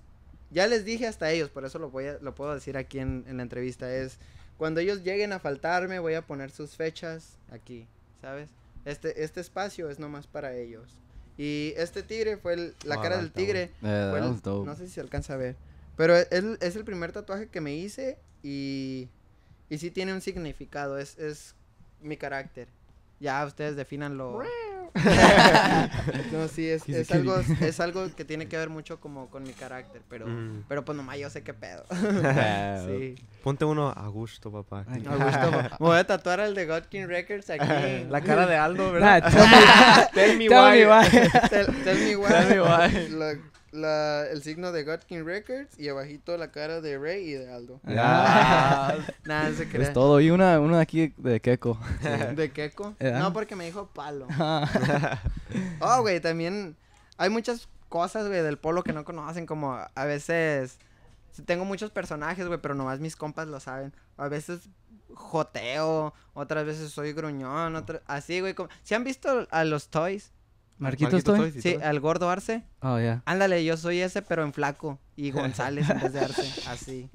ya les dije hasta ellos, por eso lo, voy a, lo puedo decir aquí en, en la entrevista, es cuando ellos lleguen a faltarme voy a poner sus fechas aquí, ¿sabes? Este, este espacio es nomás para ellos. Y este tigre fue la ah, cara del tigre. Eh, no sé si se alcanza a ver. Pero es, es el primer tatuaje que me hice y, y sí tiene un significado, es, es mi carácter. Ya ustedes definanlo. no, sí, es, es algo, es algo que tiene que ver mucho como con mi carácter, pero, mm. pero pues nomás yo sé qué pedo. Ponte uno a gusto, papá. A gusto, Me voy a tatuar al de Godkin Records aquí. La cara de Aldo, ¿verdad? tell, me, tell, tell, me why. Tell, me why el signo de Godkin Records y abajito la cara de Rey y de Aldo. Ah. Ah. Nada, se cree. Es todo. Y una, aquí de Keko. ¿De Keko? ¿Eh? No, porque me dijo palo. Ah. oh, güey, también hay muchas cosas, güey, del polo que no conocen, como a veces... Tengo muchos personajes, güey, pero nomás mis compas lo saben. A veces joteo, otras veces soy gruñón, así, güey. Como... ¿Se han visto a los toys? ¿Marquito estoy? Sí, al gordo Arce. Oh, ya. Ándale, yo soy ese, pero en flaco. Y González en vez de Arce. Así.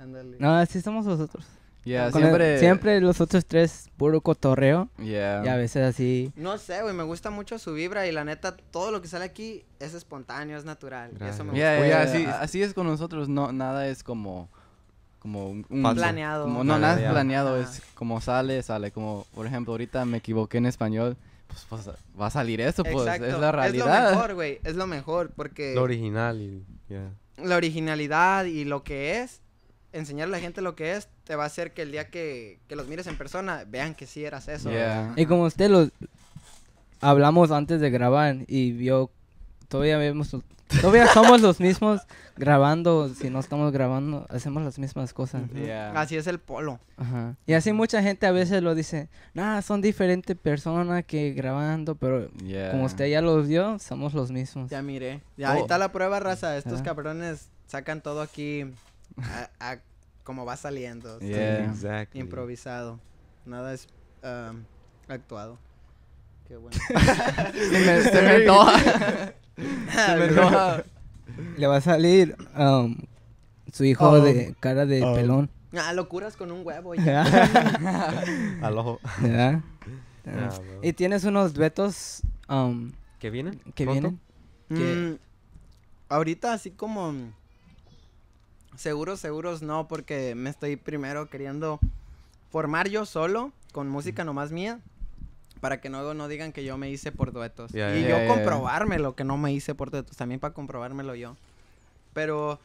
Ándale. No, así somos nosotros. Ya siempre... siempre los otros tres puro cotorreo. Yeah. Y a veces así. No sé, güey, me gusta mucho su vibra y la neta, todo lo que sale aquí es espontáneo, es natural. eso me gusta. así, es con nosotros, no, nada es como. Como un, planeado. no, nada es planeado, es como sale, sale. Como, por ejemplo, ahorita me equivoqué en español pues, pues, va a salir eso, pues es la realidad. Es lo mejor, güey, es lo mejor porque... Lo original La originalidad y lo que es, enseñar a la gente lo que es, te va a hacer que el día que, los mires en persona, vean que sí eras eso. Y como usted lo hablamos antes de grabar y vio todavía vemos, todavía somos los mismos grabando, si no estamos grabando, hacemos las mismas cosas. Así es el polo. Y así mucha gente a veces lo dice, nada son diferentes personas que grabando, pero como usted ya los vio, somos los mismos. Ya miré. Ya, ahí oh. está la prueba, raza. Estos cabrones sacan todo aquí como va saliendo. Improvisado. Nada es actuado. Qué bueno. se me, Ah, Le va a salir um, su hijo de um, cara de um. pelón. Ah, locuras con un huevo. Al ojo. Ah, ah. y tienes unos duetos. ¿Que vienen? ¿Que vienen? Mm, ahorita, así como. Seguros, seguros no, porque me estoy primero queriendo formar yo solo con música nomás mía para que no, no digan que yo me hice por duetos. y yo comprobarme comprobármelo que no me hice por duetos, también para comprobármelo yo. Pero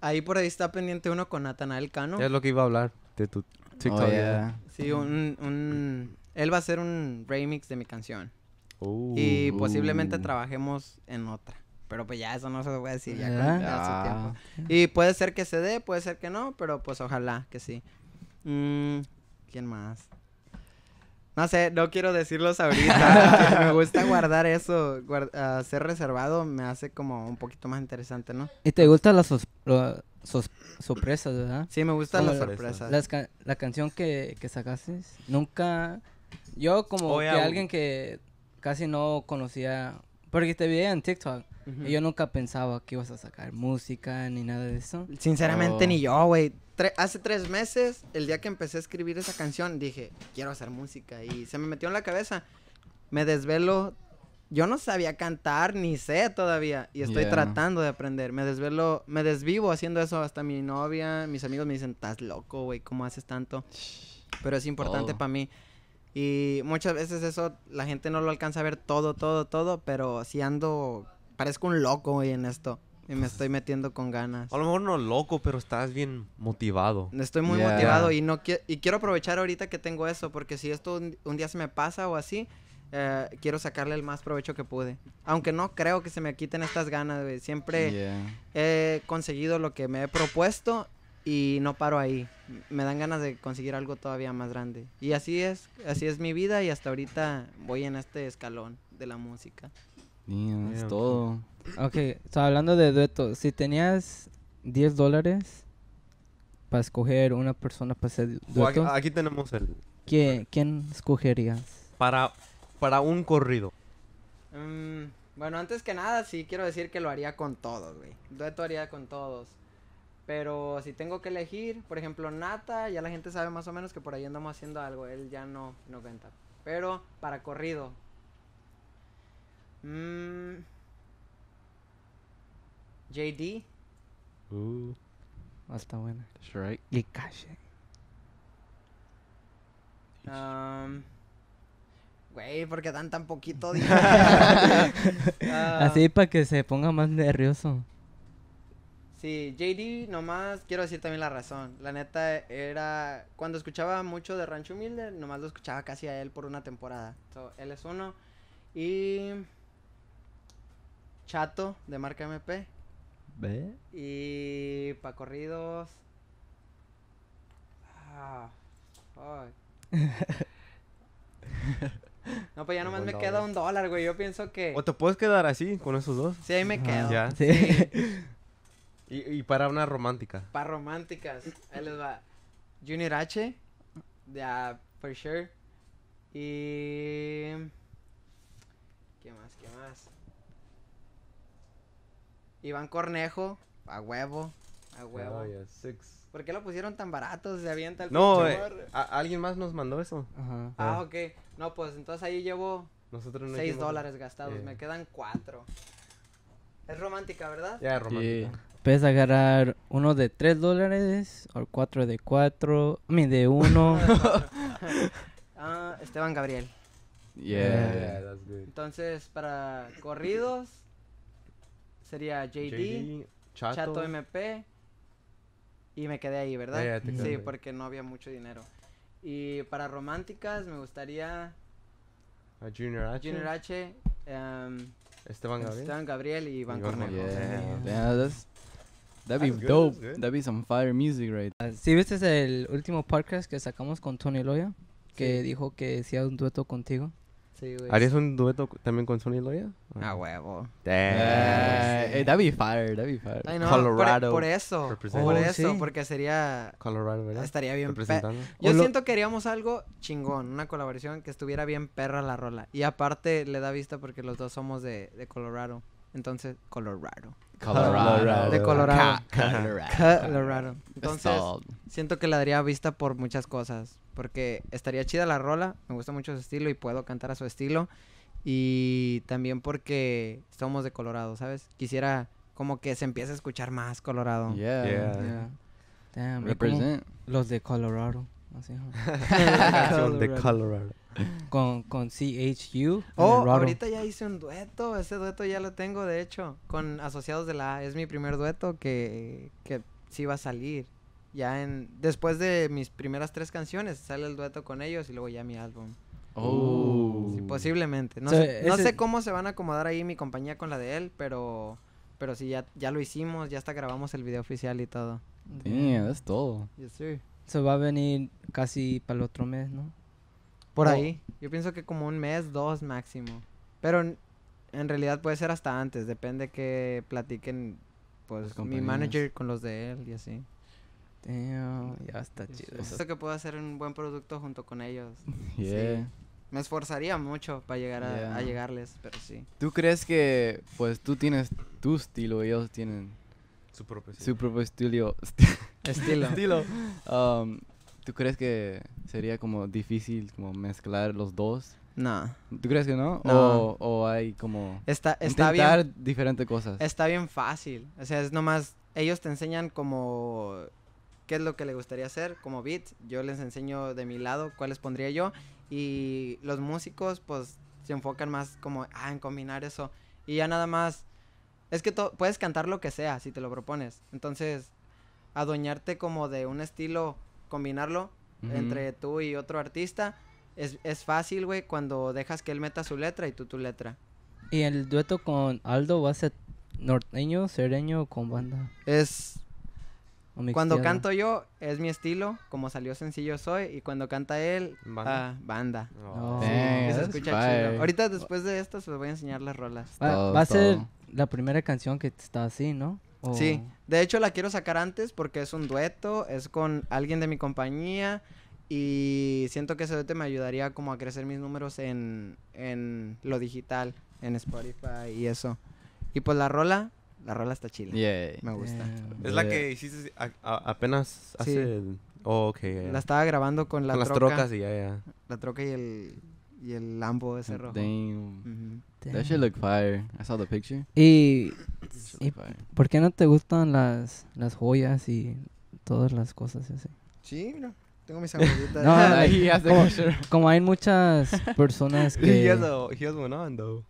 ahí por ahí está pendiente uno con Natanael Cano. Es lo que iba a hablar de tu TikTok. Oh, sí, un, Él va a hacer un remix de mi canción. Uh. y posiblemente trabajemos en otra. Pero pues ya eso no se lo voy a decir ya, ¿Eh? ah. Y puede ser que se dé, puede ser que no, pero pues ojalá que sí. Mmm... ¿Quién más? No sé, no quiero decirlos ahorita. me gusta guardar eso. hacer ah, ser reservado me hace como un poquito más interesante, ¿no? ¿Y te gustan las sorpresas, verdad? Sí, me gustan las sorpresas. la canción que, que sacaste, nunca... Yo como que alguien que casi no conocía... Porque te vi en TikTok. Y yo nunca pensaba que ibas a sacar música ni nada de eso. Sinceramente ni yo, güey hace tres meses, el día que empecé a escribir esa canción, dije, quiero hacer música. Y se me metió en la cabeza. Me desvelo. Yo no sabía cantar ni sé todavía. Y estoy tratando de aprender. Me desvelo, me desvivo haciendo eso. Hasta mi novia, mis amigos me dicen, estás loco, güey, ¿cómo haces tanto? Pero es importante oh. para mí. Y muchas veces eso la gente no lo alcanza a ver todo, todo, todo, pero si ando, parezco un loco güey, en esto. Y me estoy metiendo con ganas. A lo mejor no loco, pero estás bien motivado. Estoy muy motivado y no y quiero aprovechar ahorita que tengo eso, porque si esto un, día se me pasa o así, eh, quiero sacarle el más provecho que pude. Aunque no creo que se me quiten estas ganas, güey. Siempre he conseguido lo que me he propuesto y no paro ahí. Me dan ganas de conseguir algo todavía más grande. Y así es, así es mi vida y hasta ahorita voy en este escalón de la música es eh, todo. Ok, so hablando de dueto, si tenías 10 dólares para escoger una persona para hacer dueto, aquí, tenemos el. ¿Quién escogerías? Para, para un corrido. Mm, bueno, antes que nada, sí quiero decir que lo haría con todos, güey. Dueto haría con todos. Pero si tengo que elegir, por ejemplo, Nata, ya la gente sabe más o menos que por ahí andamos haciendo algo. Él ya no, no Pero para corrido, Mm. JD. Uh. Está buena. Shrek. Y Kashi. Um, güey, porque dan tan poquito Así ah. para que se ponga más nervioso. Sí, JD, nomás quiero decir también la razón. La neta era. Cuando escuchaba mucho de Rancho Humilde, nomás lo escuchaba casi a él por una temporada. él es uno. Y. Chato de marca MP. ¿Ve? Y pa' corridos. Ah, no, pues ya nomás me queda un dólar, güey. Yo pienso que. O te puedes quedar así con esos dos. Sí, ahí me quedo. y, para una romántica. Para románticas. Ahí les va. Junior H. De for sure. Y. ¿Qué más? ¿Qué más? Iván Cornejo, a huevo, a huevo. ¿Por qué lo pusieron tan barato? Se avienta el No, eh, alguien más nos mandó eso. Ah. ah, ok. No, pues entonces ahí llevo Nosotros dólares gastados, me quedan cuatro. Es romántica, ¿verdad? Ya, romántica. Puedes agarrar uno de tres dólares o 4 de 4, mi de 1. Ah, Esteban Gabriel. Yeah. that's good. Entonces, para corridos sería JD, Chato. MP y me quedé ahí, ¿verdad? sí, porque no había mucho dinero. Y para románticas me gustaría Junior H. Em, Esteban Gabriel. y Van Cornelio. be dope. be some fire music right ¿Sí viste el último podcast que sacamos con Tony Loya? Que dijo que hacía un dueto contigo. ¿Harías un dueto también con Sony Loya? Ah, huevo. Eh, eh, that'd be fire, Colorado. Por, eso, por eso, oh, porque sería... Colorado, ¿verdad? Estaría bien... Yo siento que haríamos algo chingón, una colaboración que estuviera bien perra la rola. Y aparte le da vista porque los dos somos de Colorado. Entonces, Colorado. Colorado. De Colorado. Colorado. Entonces, siento que la daría vista por muchas cosas. Porque estaría chida la rola, me gusta mucho su estilo y puedo cantar a su estilo. Y también porque somos de Colorado, ¿sabes? Quisiera como que se empiece a escuchar más Colorado. Yeah. Damn, Represent. Los de Colorado. Así, de Colorado. Mm. con, con CHU. Oh, ahorita ya hice un dueto. Ese dueto ya lo tengo, de hecho, con Asociados de la A. Es mi primer dueto que, que sí va a salir. Ya en, después de mis primeras tres canciones sale el dueto con ellos y luego ya mi álbum. Oh. posiblemente. No, sé, no sé cómo se van a acomodar ahí mi compañía con la de él, pero, pero sí, ya, ya lo hicimos, ya hasta grabamos el video oficial y todo. Damn, es todo. Se va a venir casi para el otro mes, ¿no? Por oh. ahí. Yo pienso que como un mes, dos máximo. Pero en, realidad puede ser hasta antes, depende que platiquen pues mi manager con los de él y así. Damn, ya está chido. Eso que puedo hacer un buen producto junto con ellos. Sí. Me esforzaría mucho para llegar a, llegarles, pero sí. ¿Tú crees que, pues, tú tienes tu estilo y ellos tienen su propio estilo? Su propio estilo. estilo. estilo. Um, ¿Tú crees que sería como difícil como mezclar los dos? No. ¿Tú crees que no? O, o, hay como está, intentar diferentes cosas. Está bien fácil. O sea, es nomás ellos te enseñan como qué es lo que le gustaría hacer como beat. Yo les enseño de mi lado cuáles pondría yo y los músicos pues se enfocan más como ah, en combinar eso y ya nada más es que puedes cantar lo que sea si te lo propones. Entonces, adueñarte como de un estilo combinarlo entre tú y otro artista. Es, fácil, güey, cuando dejas que él meta su letra y tú tu letra. ¿Y el dueto con Aldo va a ser norteño, sereño con banda? Es... Cuando canto yo, es mi estilo, como salió sencillo soy, y cuando canta él, banda. banda. Ahorita después de esto, se voy a enseñar las rolas. va a ser la primera canción que está así, ¿no? Sí, oh. de hecho la quiero sacar antes porque es un dueto, es con alguien de mi compañía y siento que ese dueto me ayudaría como a crecer mis números en, en lo digital, en Spotify y eso. Y pues la rola, la rola está chila. Me gusta. Es la que hiciste apenas hace... Oh, ok. La estaba grabando con la con las trocas y ya, ya. La troca y el, y el Lambo ese rojo. Damn. That shit look fire. I saw the picture. Y, ¿por qué no te gustan las, las joyas y todas las cosas así? Sí, no. Tengo mis amiguitas. no, like, como, como, hay muchas personas que... He has, he one on, though.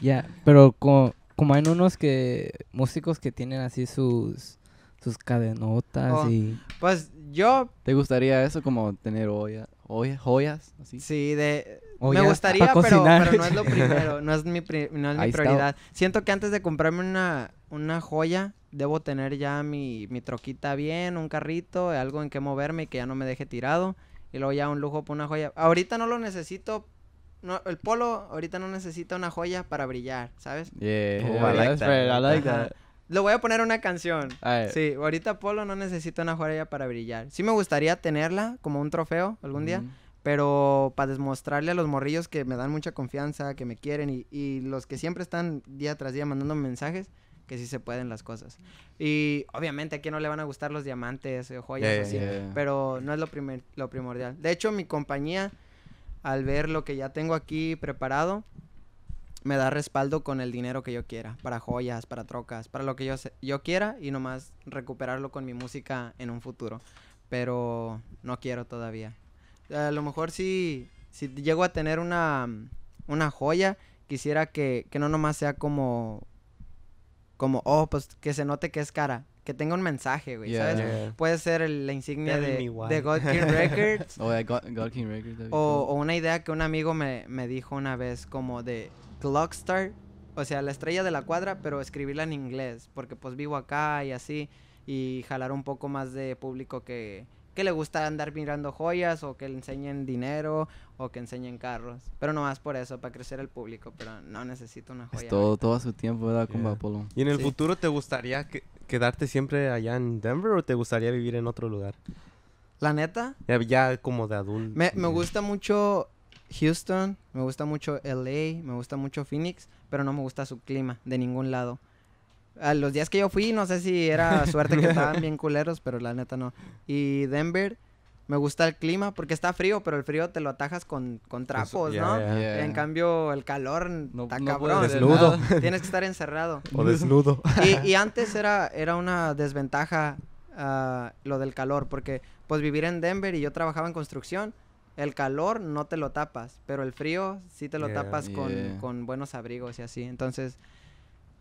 Yeah, pero como, hay unos que... Músicos que tienen así sus... Sus cadenotas oh, y... Pues yo... ¿Te gustaría eso? Como tener joyas, así. Sí, de me gustaría, pero, no es lo primero, no es mi, prioridad. Siento que antes de comprarme una, una joya, debo tener ya mi, troquita bien, un carrito, algo en que moverme y que ya no me deje tirado. Y luego ya un lujo por una joya. Ahorita no lo necesito. el polo ahorita no necesita una joya para brillar, ¿sabes? Yeah, oh, voy a poner una canción. Sí, ahorita Polo no necesita una joya para brillar. Sí me gustaría tenerla como un trofeo algún día mm. Pero para demostrarle a los morrillos que me dan mucha confianza, que me quieren y, los que siempre están día tras día Mandando mensajes, que sí se pueden las cosas. Y obviamente a no le van a gustar los diamantes, eh, joyas, así, pero no es lo, primer, lo primordial. De hecho, mi compañía, al ver lo que ya tengo aquí preparado, me da respaldo con el dinero que yo quiera, para joyas, para trocas, para lo que yo, yo quiera y nomás recuperarlo con mi música en un futuro. Pero no quiero todavía a lo mejor si, si llego a tener una, mm, una joya, quisiera que, no nomás sea como, como, oh, pues que se note que es cara. Que tenga un mensaje, güey, ¿sabes? Puede ser la insignia de, de, God King Records. o, una idea que un amigo me, me dijo una vez, como de Clockstar, o sea, la estrella de la cuadra, pero escribirla en inglés, porque pues vivo acá y así, y jalar un poco más de público que, que le gusta andar mirando joyas o que le enseñen dinero o que enseñen carros. Pero no más por eso, para crecer el público, pero no necesito una joya. Es todo, todo su tiempo, ¿verdad? Como Apolo? ¿Y en el futuro te gustaría quedarte siempre allá en Denver o te gustaría vivir en otro lugar? La neta. Ya, como de adulto. Me, me gusta mucho Houston, me gusta mucho LA, me gusta mucho Phoenix, pero no me gusta su clima de ningún lado. A los días que yo fui, no sé si era suerte que estaban bien culeros, pero la neta no. Y Denver, me gusta el clima porque está frío, pero el frío te lo atajas con, con trapos, ¿no? En cambio, el calor no, está no cabrón. Desnudo. Tienes que estar encerrado. O desnudo. Y, antes era, era una desventaja ah, lo del calor, porque pues vivir en Denver y yo trabajaba en construcción, el calor no te lo tapas, pero el frío sí te lo tapas con, con buenos abrigos y así. Entonces,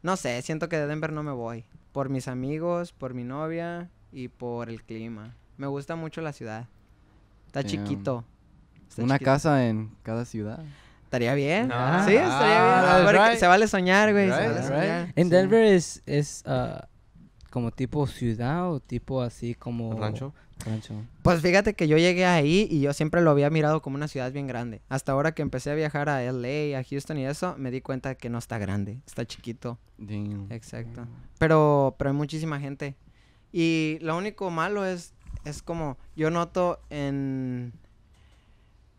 no sé, siento que de Denver no me voy. Por mis amigos, por mi novia y por el clima. Me gusta mucho la ciudad. Está chiquito. Una casa en cada ciudad. Estaría bien. sí, estaría bien. Ah, se vale soñar, güey. En Denver es, es ah, como tipo ciudad o tipo así como... ¿Rancho? Pues fíjate que yo llegué ahí y yo siempre lo había mirado como una ciudad bien grande. Hasta ahora que empecé a viajar a LA, a Houston y eso, me di cuenta que no está grande, está chiquito. Exacto. Pero, pero hay muchísima gente. Y lo único malo es, es como, yo noto en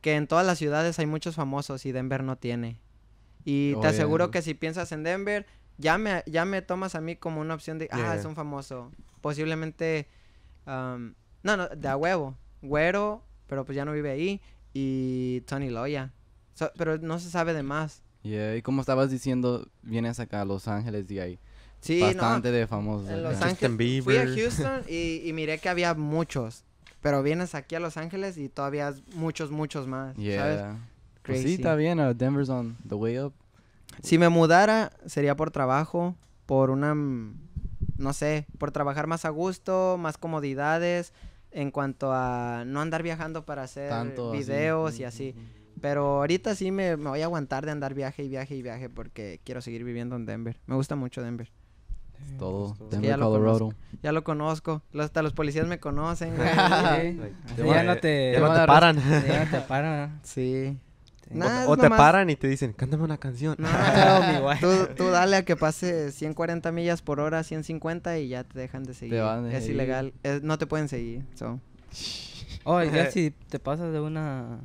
que en todas las ciudades hay muchos famosos y Denver no tiene. Y te oh, aseguro que si piensas en Denver, ya me, ya me tomas a mí como una opción de, ah, es un famoso. Posiblemente... Um, no, no, de a huevo. Güero, pero pues ya no vive ahí. Y Tony Loya. pero no se sabe de más. Yeah, y como estabas diciendo, vienes acá a Los Ángeles y ahí. Sí, Bastante de famosos. En Los Ángeles. Fui a Houston y, miré que había muchos. Pero vienes aquí a Los Ángeles y todavía muchos, muchos más. Yeah. Crazy. Pues sí, está bien. Uh, Denver's on the way up. Si me mudara, sería por trabajo, por una. Mm, no sé, por trabajar más a gusto, más comodidades, en cuanto a no andar viajando para hacer videos y así. Pero ahorita sí me, voy a aguantar de andar viaje y viaje y viaje porque quiero seguir viviendo en Denver. Me gusta mucho Denver. Es todo, ya Colorado. Lo conozco, ya lo conozco. hasta los policías me conocen. ya te paran. Ya no te paran. Sí o, te paran y te dicen, cántame una canción. tú, tú, dale a que pase 140 millas por hora, 150 y ya te dejan de seguir. es ilegal. no te pueden seguir. So. Oh, ya si te pasas de una.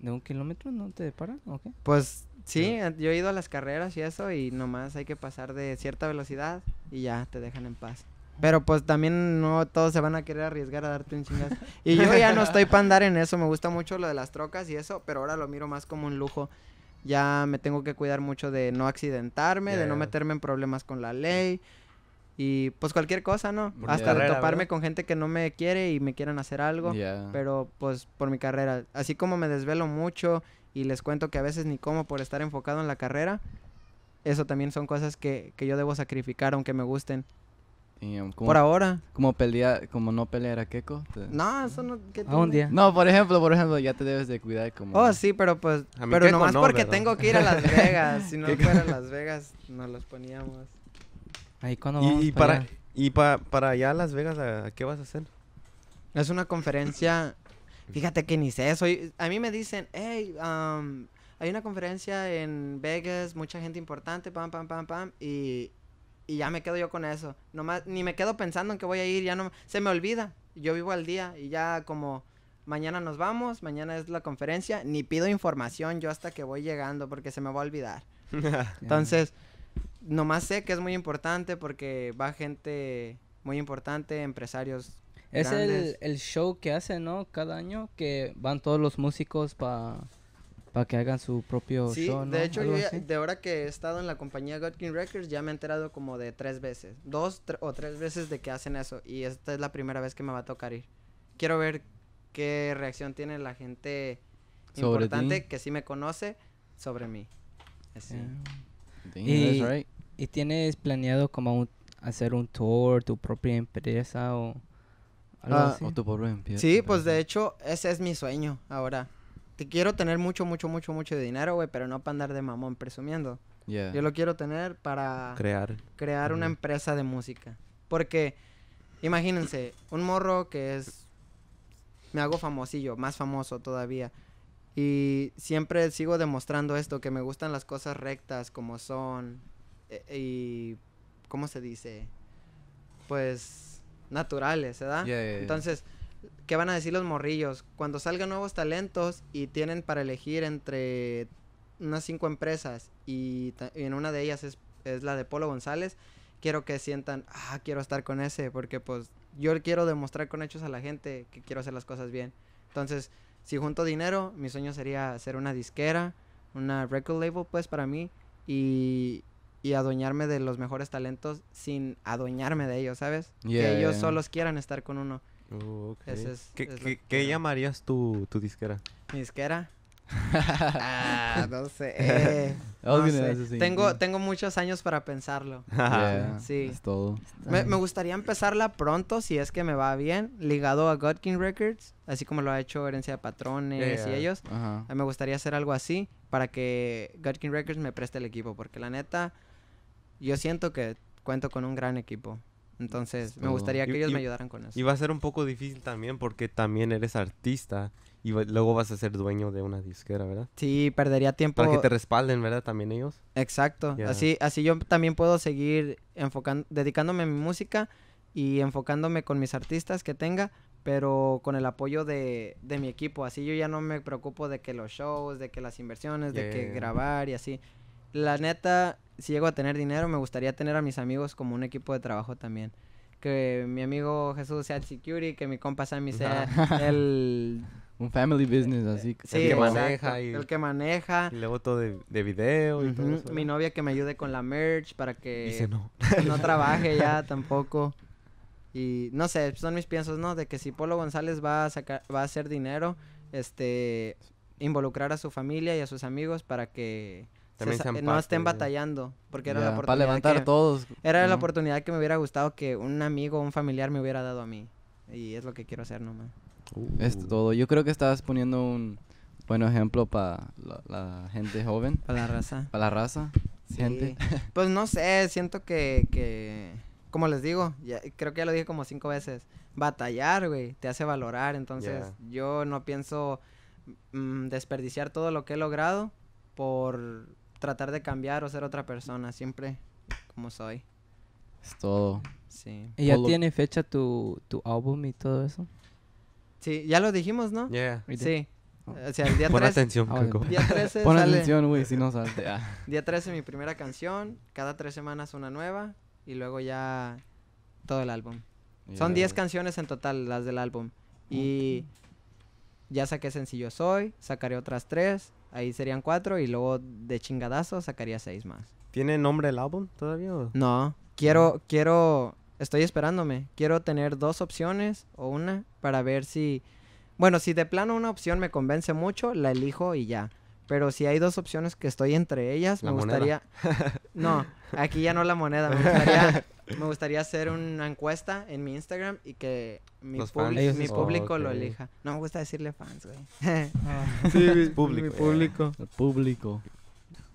de un kilómetro, ¿no te paran? Pues sí, yo he ido a las carreras y eso y nomás hay que pasar de cierta velocidad y ya te dejan en paz. Pero pues también no todos se van a querer arriesgar a darte un chingazo. Y yo ya no estoy para andar en eso. Me gusta mucho lo de las trocas y eso, pero ahora lo miro más como un lujo. Ya me tengo que cuidar mucho de no accidentarme, de no meterme en problemas con la ley. Y pues cualquier cosa, ¿no? Hasta de toparme con gente que no me quiere y me quieran hacer algo. Pero pues por mi carrera. Así como me desvelo mucho y les cuento que a veces ni como por estar enfocado en la carrera, eso también son cosas que, que yo debo sacrificar aunque me gusten. Um, por ahora. Como como no pelear a Keiko. No, eso no. a un día. No, por ejemplo, por ejemplo, ya te debes de cuidar como. Oh, sí, pero pues. Pero Keiko nomás porque tengo que ir a Las Vegas. si no fuera a Las Vegas, nos los poníamos. Ahí cuando vamos. Y, para, y para allá a Las Vegas, ¿a, qué vas a hacer? Es una conferencia. Fíjate que ni sé eso. A mí me dicen, hey, um, hay una conferencia en Vegas, mucha gente importante, pam, pam, pam, pam. Y y ya me quedo yo con eso. Nomás, ni me quedo pensando en que voy a ir, ya no se me olvida. Yo vivo al día y ya como mañana nos vamos, mañana es la conferencia, ni pido información yo hasta que voy llegando porque se me va a olvidar. Entonces, nomás sé que es muy importante porque va gente muy importante, empresarios. Es el, el show que hacen, ¿no? Cada año que van todos los músicos para para que hagan su propio show, Sí, De hecho, de ahora que he estado en la compañía Godkin Records, ya me he enterado como de tres veces, dos o tres veces de que hacen eso. Y esta es la primera vez que me va a tocar ir. Quiero ver qué reacción tiene la gente importante que sí me conoce sobre mí. Así. Eh. Y, y, tienes planeado como hacer un tour, tu propia empresa o algo ah, así? tu propia empresa. Sí, pues de hecho, ese es mi sueño ahora quiero tener mucho, mucho, mucho, mucho de dinero, güey, pero no para andar de mamón presumiendo. Yo lo quiero tener para... Crear. Crear una empresa de música. Porque, imagínense, un morro que es... Me hago famosillo, más famoso todavía. Y siempre sigo demostrando esto, que me gustan las cosas rectas como son. E, y... ¿Cómo se dice? Pues naturales, ¿verdad? Entonces, ¿qué van a decir los morrillos? Cuando salgan nuevos talentos y tienen para elegir entre unas cinco empresas y, en una de ellas es, la de Polo González, quiero que sientan, ah, quiero estar con ese, porque pues yo quiero demostrar con hechos a la gente que quiero hacer las cosas bien. Entonces, si junto dinero, mi sueño sería hacer una disquera, una record label, pues para mí, y, adueñarme de los mejores talentos sin adueñarme de ellos, ¿sabes? que ellos solos quieran estar con uno. Oh, ¿Qué, llamarías tu, disquera? ¿Mi disquera? Ah, no sé. Tengo, tengo muchos años para pensarlo. Es todo. Me, gustaría empezarla pronto, si es que me va bien, ligado a Godkin Records, así como lo ha hecho Herencia de Patrones y ellos. Eh, me gustaría hacer algo así para que Godkin Records me preste el equipo, porque la neta, yo siento que cuento con un gran equipo. Entonces, me gustaría que ellos me ayudaran con eso. Y va a ser un poco difícil también porque también eres artista y luego vas a ser dueño de una disquera, ¿verdad? Sí, perdería tiempo. Para que te respalden, ¿verdad? También ellos. Exacto. Así, así yo también puedo seguir enfocando, dedicándome a mi música y enfocándome con mis artistas que tenga, pero con el apoyo de, mi equipo. Así yo ya no me preocupo de que los shows, de que las inversiones, de que grabar y así. La neta, si llego a tener dinero, me gustaría tener a mis amigos como un equipo de trabajo también. Que mi amigo Jesús sea el security, que mi compa Sammy sea el... Un family business, eh, así. el que maneja. Y, el que maneja. Y luego todo de, video y todo Mi novia que me ayude con la merch para que... no. no trabaje ya tampoco. Y no sé, son mis piensos, ¿no? De que si Polo González va a sacar, va a hacer dinero, este, involucrar a su familia y a sus amigos para que no estén batallando, porque era la oportunidad. Para levantar todos. Era la oportunidad que me hubiera gustado que un amigo un familiar me hubiera dado a mí. Y es lo que quiero hacer nomás. esto uh. Es todo. Yo creo que estabas poniendo un buen ejemplo para la, gente joven. Para la raza. para la raza. Sí. pues no sé, siento que, como les digo, creo que ya lo dije como cinco veces. Batallar, güey, te hace valorar. Entonces, yo no pienso mm, desperdiciar todo lo que he logrado por tratar de cambiar o ser otra persona, siempre como soy. Es todo. Sí. ¿Y ya tiene fecha tu, tu álbum y todo eso? Sí, ya lo dijimos, ¿no? Sí. Oh. O sea, el día 13. Pon atención, ah, Coco. Día 13 Pon atención, güey, si no salte. Ah. Día 13 mi primera canción, cada tres semanas una nueva y luego ya todo el álbum. Son 10 canciones en total las del álbum. Y ya saqué Sencillo Soy, sacaré otras tres Ahí serían cuatro y luego de chingadazo sacaría seis más. ¿Tiene nombre el álbum todavía? No. Quiero, quiero, estoy esperándome. Quiero tener dos opciones o una para ver si, bueno, si de plano una opción me convence mucho, la elijo y ya. Pero si hay dos opciones que estoy entre ellas, me gustaría... No, aquí ya no la moneda, me gustaría Me gustaría hacer una encuesta en mi Instagram y que mi, público lo elija. No me gusta decirle fans, güey. Ah. sí, mi público. Mi público. El público.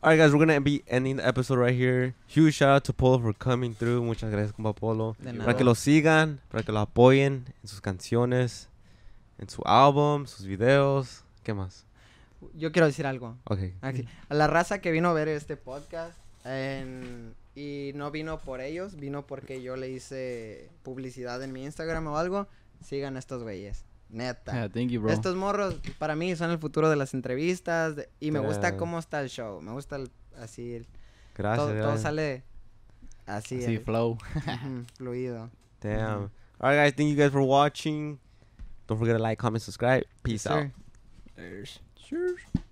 Alright, guys, we're to be ending the episode right here. Huge shout out to Polo for coming through. Muchas gracias, compa Polo. Para que lo sigan, para que lo apoyen en sus canciones, en su álbum, sus videos. ¿Qué más? Yo quiero decir algo. A la raza que vino a ver este podcast en y no vino por ellos, vino porque yo le hice publicidad en mi Instagram o algo. Sigan a estos güeyes. Neta. Ah, thank you, bro. Estos morros para mí son el futuro de las entrevistas y me gusta cómo está el show. Me gusta así el, gracias, todo, todo, sale así. Así flow. fluido. Damn. alright All right, guys. Thank you guys for watching. Don't forget to like, comment, subscribe. Peace out. Cheers. Cheers.